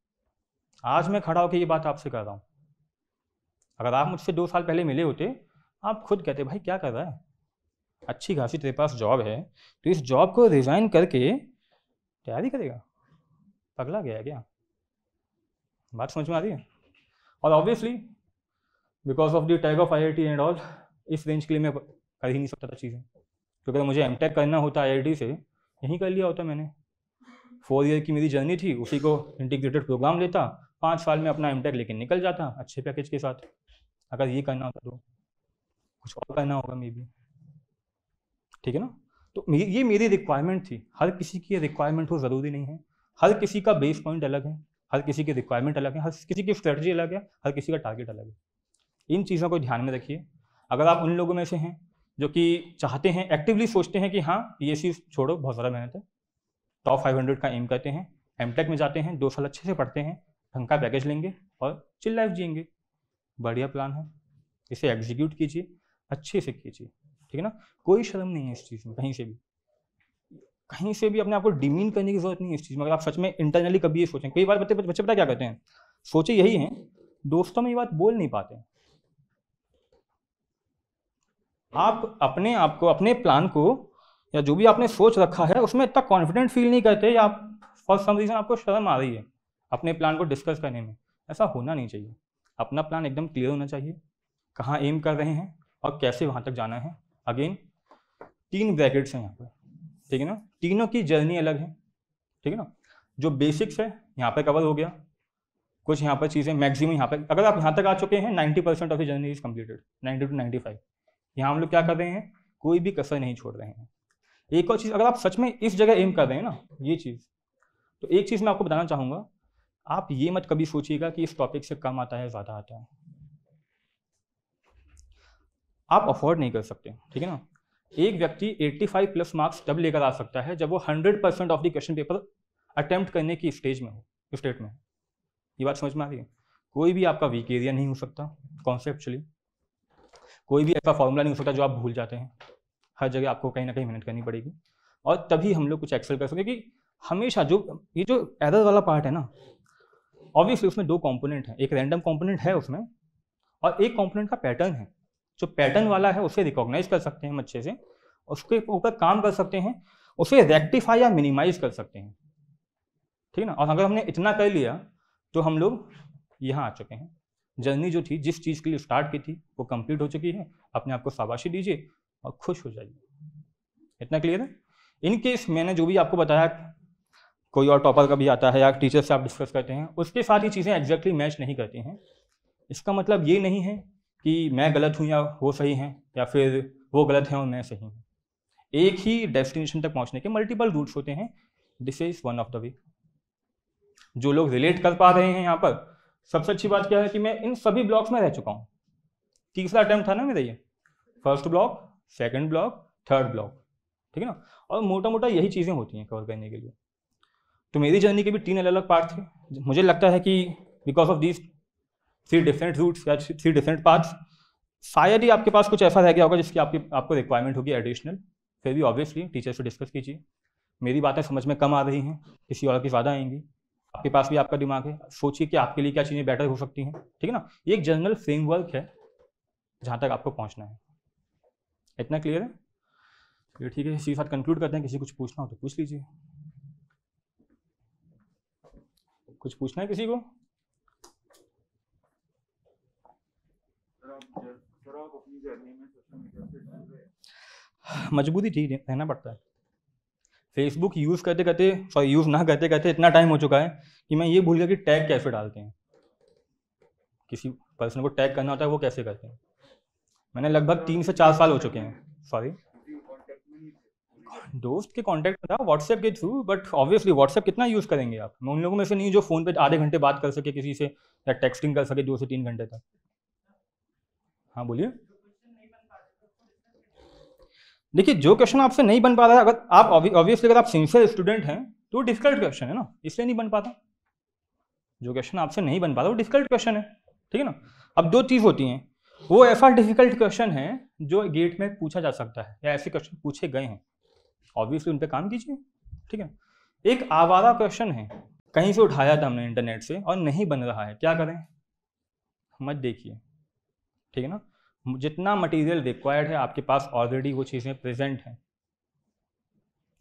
आज मैं खड़ा होकर ये बात आपसे कर रहा हूँ अगर आप मुझसे दो साल पहले मिले होते आप खुद कहते भाई क्या कर रहा है अच्छी खासी तेरे पास जॉब है तो इस जॉब को रिजाइन करके तैयारी करेगा पगला गया क्या बात समझ में आ रही है और obviously because of the type of I and all इस रेंज के लिए मैं कर ही नहीं सकता था चीज़ें तो मुझे एम करना होता आई से यहीं कर लिया होता मैंने फोर ईयर की मेरी जर्नी थी उसी को इंटीग्रेटेड प्रोग्राम लेता पाँच साल में अपना एम लेकर निकल जाता अच्छे पैकेज के साथ अगर ये करना होता तो कुछ और करना होगा मे बी ठीक है ना तो ये मेरी रिक्वायरमेंट थी हर किसी की रिक्वायरमेंट हो ज़रूरी नहीं है हर किसी का बेस पॉइंट अलग है हर किसी की रिक्वायरमेंट अलग है हर किसी की स्ट्रेटजी अलग है हर किसी का टारगेट अलग है इन चीज़ों को ध्यान में रखिए अगर आप उन लोगों में से हैं जो कि चाहते हैं एक्टिवली सोचते हैं कि हाँ ये चीज़ छोड़ो बहुत ज़्यादा मेहनत है टॉप फाइव हंड्रेड का एम करते हैं एम में जाते हैं दो साल अच्छे से पढ़ते हैं ढंग का पैकेज लेंगे और चिल लाइफ जियेंगे बढ़िया प्लान है इसे एग्जीक्यूट कीजिए अच्छे से कीजिए ठीक है ना कोई शर्म नहीं है इस चीज़ में कहीं से भी कहीं से भी अपने आप को डिमीन करने की जरूरत नहीं है इस चीज़ में अगर आप सच में इंटरनली कभी ये सोचें कई बार बच्चे बच्चे पता क्या कहते हैं सोचे यही हैं दोस्तों में ये बात बोल नहीं पाते आप अपने आप को अपने प्लान को या जो भी आपने सोच रखा है उसमें इतना कॉन्फिडेंट फील नहीं करते या आप फॉर सम रीज़न आपको शर्म आ रही है अपने प्लान को डिस्कस करने में ऐसा होना नहीं चाहिए अपना प्लान एकदम क्लियर होना चाहिए कहाँ एम कर रहे हैं और कैसे वहाँ तक जाना है अगेन तीन ब्रैकेट्स हैं यहाँ पर ठीक है ना तीनों की जर्नी अलग है ठीक है ना जो बेसिक्स है यहाँ पर कवर हो गया कुछ यहाँ पर चीज़ें मैक्सिमम यहाँ पर अगर आप यहाँ तक आ चुके हैं ninety percent of journey is completed ninety to ninety five यहाँ हम लोग क्या कर रहे हैं कोई भी कसर नहीं छोड़ रहे हैं एक और चीज़ अगर आप सच में इस जगह एम कर रहे हैं ना ये चीज़ तो एक चीज़ मैं आपको बताना चाहूँगा आप ये मत कभी सोचिएगा कि इस टॉपिक से कम आता है ज़्यादा आता है आप अफोर्ड नहीं कर सकते ठीक है ना एक व्यक्ति 85 प्लस मार्क्स तब लेकर आ सकता है जब वो 100 percent of the question paper attempt करने की स्टेज में हो स्टेट में ये बात समझ में आ रही है कोई भी आपका वीक एरिया नहीं हो सकता कॉन्सेप्चुअली कोई भी ऐसा फॉर्मूला नहीं हो सकता जो आप भूल जाते हैं हर जगह आपको कहीं ना कहीं मेहनत करनी पड़ेगी और तभी हम लोग कुछ एक्सेल कर सकते कि हमेशा जो ये जो एरर वाला पार्ट है ना ऑब्वियसली उसमें दो कंपोनेंट है एक रैंडम कंपोनेंट है उसमें और एक कंपोनेंट का पैटर्न है जो पैटर्न वाला है उसे रिकॉग्नाइज कर सकते हैं हम अच्छे से उसके ऊपर काम कर सकते हैं उसे रेक्टिफाई या मिनिमाइज कर सकते हैं ठीक ना और अगर हमने इतना कर लिया तो हम लोग यहाँ आ चुके हैं जर्नी जो थी जिस चीज़ के लिए स्टार्ट की थी वो कंप्लीट हो चुकी है अपने आप को शाबाशी दीजिए और खुश हो जाइए इतना क्लियर है इन केस मैंने जो भी आपको बताया कोई और टॉपर का भी आता है या टीचर से आप डिस्कस करते हैं उसके साथ ये चीज़ें एग्जैक्टली मैच नहीं करती हैं इसका मतलब ये नहीं है कि मैं गलत हूँ या वो सही हैं या फिर वो गलत हैं और मैं सही हूँ एक ही डेस्टिनेशन तक पहुँचने के मल्टीपल रूट्स होते हैं this is one of the way जो लोग रिलेट कर पा रहे हैं यहाँ पर सबसे अच्छी बात क्या है कि मैं इन सभी ब्लॉक्स में रह चुका हूँ तीसरा अटैम्प्ट था ना मेरा ये first block second block third block ठीक है ना और मोटा मोटा यही चीज़ें होती हैं कवर करने के लिए तो मेरी जर्नी के भी तीन अलग अलग पार्ट थे मुझे लगता है कि because of these three different routes या थ्री डिफरेंट पार्ट्स शायद ही आपके पास कुछ ऐसा रह गया होगा जिसकी आपकी आपको रिक्वायरमेंट होगी एडिशनल फिर भी ऑब्वियसली टीचर से डिस्कस कीजिए मेरी बातें समझ में कम आ रही हैं किसी और की ज़्यादा आएंगी आपके पास भी आपका दिमाग है सोचिए कि आपके लिए क्या चीज़ें बेटर हो सकती हैं ठीक है ना एक जनरल फ्रेमवर्क है जहाँ तक आपको पहुँचना है इतना क्लियर है ठीक है इसी के साथ कंक्लूड करते हैं किसी कुछ पूछना हो तो पूछ लीजिए कुछ पूछना है किसी को मजबूती ठीक है रहना पड़ता है फेसबुक यूज़ करते करते सॉरी यूज़ ना करते करते इतना टाइम हो चुका है कि मैं ये भूल गया कि टैग कैसे डालते हैं किसी पर्सन को टैग करना होता है वो कैसे करते हैं मैंने लगभग तीन से चार साल हो चुके हैं सॉरी दोस्त के कांटेक्ट में था व्हाट्सएप के थ्रू बट ऑब्वियसली व्हाट्सएप कितना यूज़ करेंगे आप मैं उन लोगों में से नहीं जो फ़ोन पे आधे घंटे बात कर सके किसी से या टेक्सटिंग कर सके दो से तीन घंटे तक हाँ बोलिए देखिए जो क्वेश्चन आपसे नहीं बन है अगर आप ऑब्वियसली अगर आप सिंसियर स्टूडेंट हैं तो डिफिकल्ट क्वेश्चन है ना इसलिए नहीं बन पाता जो क्वेश्चन आपसे नहीं बन पाता वो डिफिकल्ट क्वेश्चन है ठीक है ना अब दो चीज़ होती हैं वो ऐसा डिफिकल्ट क्वेश्चन है जो गेट में पूछा जा सकता है या ऐसे क्वेश्चन पूछे गए हैं ऑब्वियसली उन पर काम कीजिए ठीक है एक आवारा क्वेश्चन है कहीं से उठाया था हमने इंटरनेट से और नहीं बन रहा है क्या करें मत देखिए ठीक है ना जितना मटेरियल रिक्वायर्ड है आपके पास ऑलरेडी वो चीज़ें प्रेजेंट हैं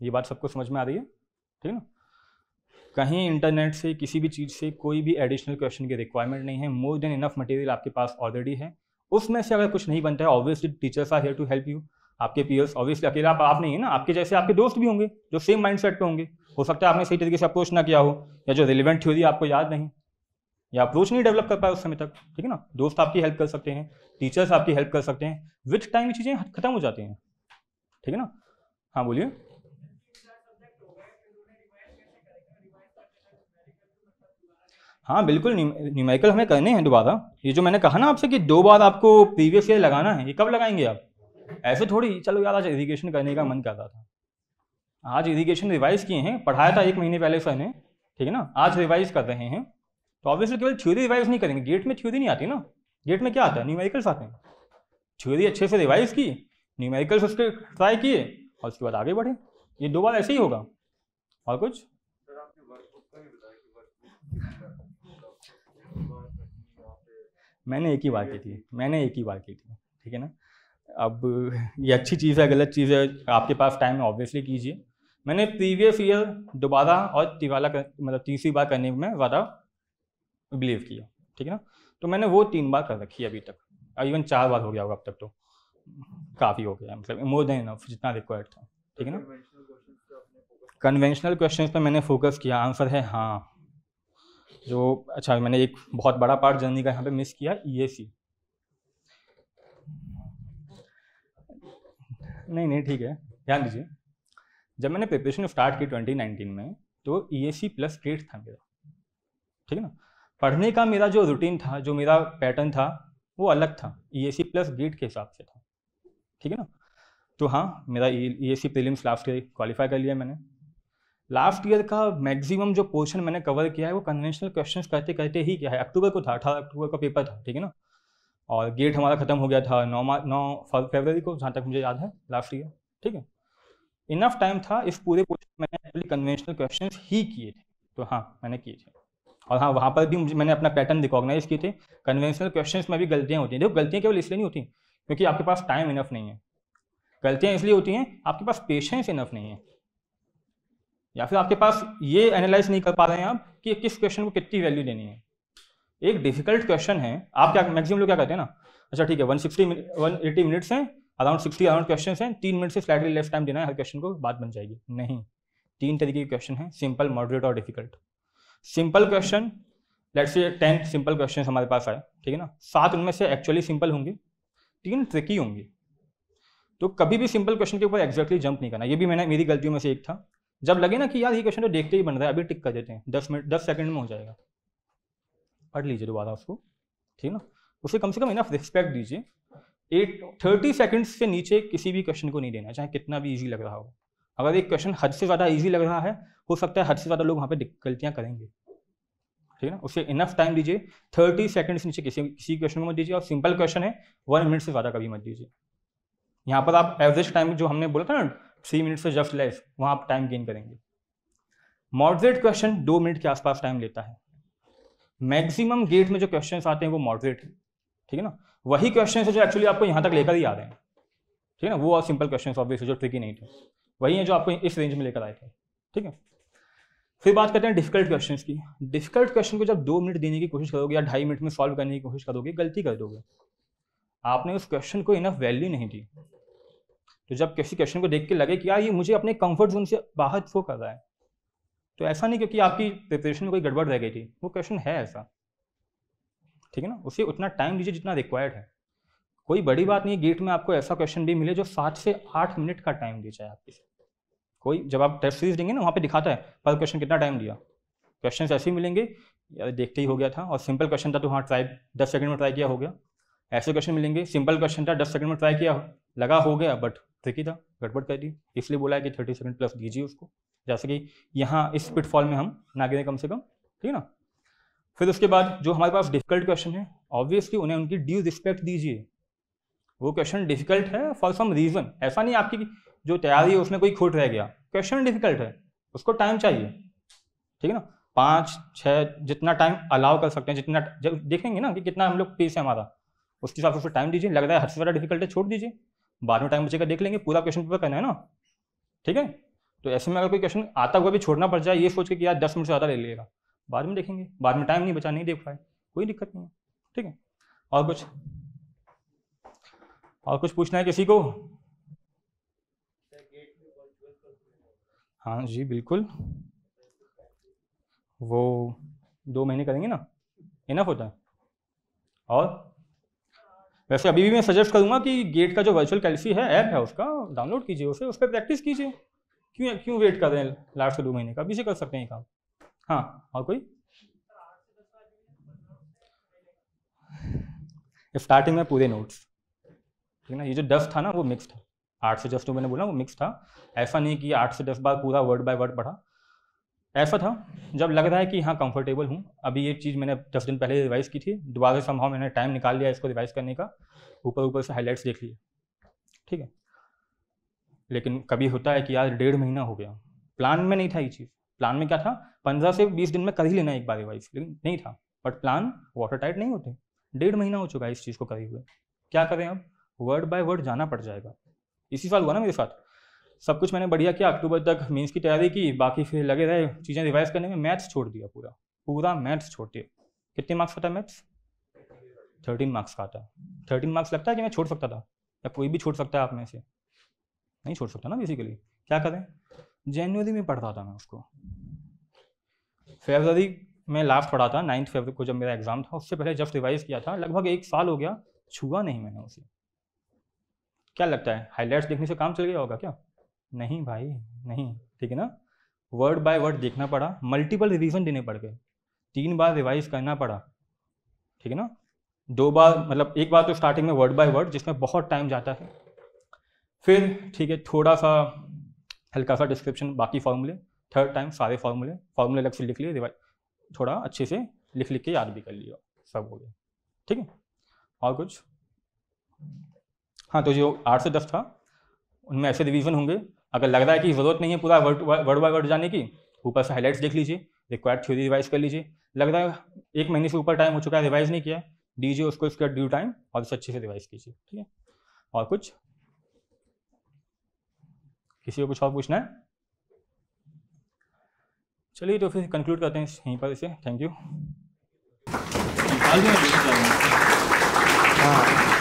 ये बात सबको समझ में आ रही है ठीक है ना कहीं इंटरनेट से किसी भी चीज़ से कोई भी एडिशनल क्वेश्चन की रिक्वायरमेंट नहीं है मोर देन इनफ मटेरियल आपके पास ऑलरेडी है उसमें से अगर कुछ नहीं बनता है obviously teachers are here to help you आपके पीयर्स ऑब्वियसली अकेला आप, आप नहीं है ना आपके जैसे आपके दोस्त भी होंगे जो सेम माइंडसेट पे होंगे हो सकता है आपने सही तरीके से अप्रोच ना किया हो या जो रिलेवेंट थ्योरी आपको याद नहीं या अप्रोच नहीं डेवलप कर पाए उस समय तक ठीक है ना दोस्त आपकी हेल्प कर सकते हैं टीचर्स आपकी हेल्प कर सकते हैं विथ टाइम ये चीज़ें खत्म हो जाती हैं ठीक है ना हाँ बोलिए हाँ बिल्कुल न्यूमेरिकल हमें करने हैं दोबारा ये जो मैंने कहा ना आपसे कि दो बार आपको प्रीवियस ईयर लगाना है ये कब लगाएंगे आप ऐसे थोड़ी चलो यार आज इरीगेशन करने का मन कर रहा था आज इरीगेशन रिवाइज किए हैं पढ़ाया था एक महीने पहले सर ने ठीक है ना आज रिवाइज कर रहे हैं तो ऑब्वियसली केवल थ्योरी रिवाइज नहीं करेंगे गेट में थ्योरी नहीं आती ना गेट में क्या आता है न्यूमेरिकल्स आते हैं थ्योरी अच्छे से रिवाइज की न्यूमेरिकल्स उसके ट्राई किए और उसके बाद आगे बढ़े ये दो बार ऐसे ही होगा और कुछ मैंने एक ही बार की थी मैंने एक ही बार की थी ठीक है ना अब ये अच्छी चीज़ है गलत चीज़ है आपके पास टाइम है ऑब्वियसली कीजिए मैंने प्रीवियस ईयर दोबारा और तिवाला कर, मतलब तीसरी बार करने में ज़्यादा बिलीव किया ठीक है ना तो मैंने वो तीन बार कर रखी है अभी तक और इवन चार बार हो गया होगा अब तक तो काफ़ी हो गया मतलब मोर देन इनफ जितना रिक्वायर्ड था ठीक है ना कन्वेंशनल क्वेश्चन पर मैंने फोकस किया आंसर है हाँ जो अच्छा मैंने एक बहुत बड़ा पार्ट जर्नी का यहाँ पे मिस किया ई e नहीं नहीं ठीक है ध्यान दीजिए जब मैंने प्रिपरेशन स्टार्ट की 2019 में तो E S C plus grade था मेरा ठीक है ना पढ़ने का मेरा जो रूटीन था जो मेरा पैटर्न था वो अलग था E S C plus grade के हिसाब से था ठीक है ना तो हाँ मेरा E S C prelims last year qualify कर लिया मैंने लास्ट ईयर का मैक्सिमम जो पोर्शन मैंने कवर किया है वो कन्वेंशनल क्वेश्चंस करते करते ही किया है अक्टूबर को था अठारह अक्टूबर का पेपर था ठीक है ना और गेट हमारा ख़त्म हो गया था नौ नौ फरवरी को जहाँ तक मुझे याद है लास्ट ईयर ठीक है इनफ टाइम था इस पूरे कोर्स मैंने एक्चुअली कन्वेंशनल क्वेश्चन ही किए थे तो हाँ मैंने किए थे और हाँ वहाँ पर भी मुझे मैंने अपना पैटर्न रिकॉग्नाइज किए थे कन्वेंशनल क्वेश्चन में भी गलतियाँ होती हैं देखो गलतियाँ केवल इसलिए नहीं होती क्योंकि आपके पास टाइम इनफ नहीं है गलतियाँ इसलिए होती हैं आपके पास पेशेंस इनफ नहीं है या फिर आपके पास ये एनालाइज नहीं कर पा रहे हैं आप कि किस क्वेश्चन को कितनी वैल्यू देनी है एक डिफिकल्ट क्वेश्चन है आप क्या मैक्सिमम लोग क्या कहते हैं ना अच्छा ठीक है one sixty one eighty minutes हैं अराउंड सिक्सटी अराउंड क्वेश्चन हैं तीन मिनट से स्लाइडली लेफ्ट टाइम देना है हर क्वेश्चन को बात बन जाएगी नहीं तीन तरीके के क्वेश्चन हैं सिंपल मॉडरेट और difficult simple question let's say ten simple question हमारे पास आए ठीक है ना सात उनमें से एक्चुअली सिंपल होंगे तीन ट्रिकी होंगे तो कभी भी सिंपल क्वेश्चन के ऊपर एक्जैक्टली जंप नहीं करना ये भी मैंने मेरी गलतियों में से एक था जब लगे ना कि यार ये क्वेश्चन तो देखते ही बन रहा है अभी टिक कर देते हैं दस मिनट दस सेकंड में हो जाएगा पढ़ लीजिए दोबारा उसको ठीक ना तो उसे कम से कम इनफ रिस्पेक्ट दीजिए एट थर्टी सेकेंड्स से नीचे किसी भी क्वेश्चन को नहीं देना चाहे कितना भी ईजी लग रहा हो अगर एक क्वेश्चन हद से ज़्यादा ईजी लग रहा है हो सकता है हद से ज़्यादा लोग वहाँ पर डिफिकल्टियाँ करेंगे ठीक है ना उसे इनफ टाइम दीजिए थर्टी सेकेंड से नीचे किसी किसी क्वेश्चन को मत दीजिए और सिंपल क्वेश्चन है वन मिनट से ज़्यादा कभी मत दीजिए यहाँ पर आप एवरेज टाइम जो हमने बोला था ना थ्री मिनट से जस्ट लेस वहाँ आप टाइम गेन करेंगे मॉडरेट क्वेश्चन दो मिनट के आसपास टाइम लेता है मैक्सिमम गेट में जो क्वेश्चन आते हैं वो मॉडरेट है ठीक है ना वही क्वेश्चन है जो एक्चुअली आपको यहाँ तक लेकर ही आ रहे हैं ठीक है ना वो और सिंपल क्वेश्चन ऑब्वियसली जो ट्रिकी नहीं थे वही है जो आपको इस रेंज में लेकर आए थे ठीक है फिर बात करते हैं डिफिकल्ट क्वेश्चन की डिफिकल्ट क्वेश्चन को जब दो मिनट देने की कोशिश करोगे या ढाई मिनट में सॉल्व करने की कोशिश करोगे गलती कर दोगे आपने उस क्वेश्चन को इनफ वैल्यू नहीं दी तो जब किसी क्वेश्चन को देख के लगे कि यार ये मुझे अपने कंफर्ट जोन से बाहर वो कर रहा है तो ऐसा नहीं क्योंकि आपकी प्रिपरेशन में कोई गड़बड़ रह गई थी वो क्वेश्चन है ऐसा ठीक है ना उसे उतना टाइम दीजिए जितना रिक्वायर्ड है कोई बड़ी बात नहीं गेट में आपको ऐसा क्वेश्चन भी मिले जो सात से आठ मिनट का टाइम दिया जाए आपके कोई जब आप टेस्ट सीरीज देंगे ना वहाँ पे दिखाता है पर क्वेश्चन कितना टाइम दिया क्वेश्चन ऐसे ही मिलेंगे यार देखते ही हो गया था और सिंपल क्वेश्चन था तो हाँ ट्राई दस सेकंड में ट्राई किया हो गया ऐसे क्वेश्चन मिलेंगे सिंपल क्वेश्चन था दस सेकंड में ट्राई किया लगा हो गया बट ही था गड़बड़ कर दी इसलिए बोला है कि थर्टी सेकंड प्लस दीजिए उसको जैसे कि यहाँ इस पिटफॉल में हम ना गिरे कम से कम ठीक है ना फिर उसके बाद जो हमारे पास डिफिकल्ट क्वेश्चन है ऑब्वियसली उन्हें उनकी ड्यू रिस्पेक्ट दीजिए वो क्वेश्चन डिफिकल्ट है फॉर सम रीज़न ऐसा नहीं आपकी जो तैयारी है उसमें कोई खोट रह गया क्वेश्चन डिफिकल्ट है उसको टाइम चाहिए ठीक है ना पाँच छः जितना टाइम अलाउ कर सकते हैं जितना जब देखेंगे ना कि कितना हम लोग पीस है हमारा उसके हिसाब से उसको टाइम दीजिए लग रहा है हर से ज़्यादा डिफिकल्ट है छोड़ दीजिए बाद में टाइम बचेगा देख लेंगे पूरा क्वेश्चन पेपर करना है ना ठीक है तो ऐसे में अगर कोई क्वेश्चन आता हुआ भी छोड़ना पड़ जाए ये सोच के कि यार दस मिनट से ज़्यादा ले लेगा बाद में देखेंगे बाद में टाइम नहीं बचा नहीं देख पाए कोई दिक्कत नहीं है ठीक है और कुछ और कुछ पूछना है किसी को हाँ जी बिल्कुल वो दो महीने करेंगे ना इनफ होता है और वैसे अभी भी मैं सजेस्ट करूंगा कि गेट का जो वर्चुअल कैल्सी है ऐप है उसका डाउनलोड कीजिए उसे उस पर प्रैक्टिस कीजिए क्यों क्यों वेट कर रहे हैं लास्ट दो महीने का अभी से कर सकते हैं काम हाँ और कोई स्टार्टिंग में पूरे नोट्स ठीक है ना ये जो दस था ना वो मिक्स था आठ से दस जो मैंने बोला वो मिक्स था ऐसा नहीं कि आठ से दस बार पूरा वर्ड बाय वर्ड पढ़ा ऐसा था जब लग रहा है कि हाँ कंफर्टेबल हूँ अभी ये चीज़ मैंने दस दिन पहले रिवाइज़ की थी दोबारा संभव मैंने टाइम निकाल लिया इसको रिवाइज़ करने का ऊपर ऊपर से हाईलाइट्स देख लिए ठीक है लेकिन कभी होता है कि यार डेढ़ महीना हो गया प्लान में नहीं था ये चीज़ प्लान में क्या था पंद्रह से बीस दिन में कर ही लेना एक बार रिवाइज लेकिन नहीं था बट प्लान वाटर टाइट नहीं होते डेढ़ महीना हो चुका है इस चीज़ को करे हुए क्या करें अब वर्ड बाय वर्ड जाना पड़ जाएगा इसी साल हुआ ना मेरे साथ सब कुछ मैंने बढ़िया किया अक्टूबर तक मीन्स की तैयारी की बाकी फिर लगे रहे चीज़ें रिवाइज करने में मैथ्स छोड़ दिया पूरा पूरा मैथ्स छोड़ दिया कितने मार्क्स आता है मैथ्स थर्टीन मार्क्स का आता है थर्टीन मार्क्स लगता है कि मैं छोड़ सकता था या कोई भी छोड़ सकता है आप में से नहीं छोड़ सकता ना बेसिकली क्या करें जनवरी में पढ़ता था मैं उसको फेबररी में लास्ट पढ़ा था नाइन्थ फेबर को जब मेरा एग्जाम था उससे पहले जब रिवाइज किया था लगभग एक साल हो गया छुआ नहीं मैंने उसे क्या लगता है हाईलाइट्स देखने से काम चल गया होगा क्या नहीं भाई नहीं ठीक है ना वर्ड बाय वर्ड देखना पड़ा मल्टीपल रिविजन देने पड़ गए तीन बार रिवाइज करना पड़ा ठीक है ना दो बार मतलब एक बार तो स्टार्टिंग में वर्ड बाय वर्ड जिसमें बहुत टाइम जाता है फिर ठीक है थोड़ा सा हल्का सा डिस्क्रिप्शन बाकी फार्मूले थर्ड टाइम सारे फार्मूले फार्मूले अलग से लिख लिए रिवाइज थोड़ा अच्छे से लिख लिख के याद भी कर लिया सब हो गया ठीक है और कुछ हाँ तो जो आठ से दस था उनमें ऐसे रिवीजन होंगे अगर लग रहा है कि ज़रूरत नहीं है पूरा वर्ड वर्ड बाय वर्ड जाने की ऊपर से हाईलाइट्स देख लीजिए रिक्वायर्ड थ्योरी रिवाइज कर लीजिए लग रहा है एक महीने से ऊपर टाइम हो चुका है रिवाइज नहीं किया दीजिए उसको इसका ड्यू टाइम और उसे अच्छे से रिवाइज कीजिए ठीक है और कुछ किसी को कुछ और पूछना है चलिए तो फिर कंक्लूड करते हैं यहीं पर इसे थैंक यू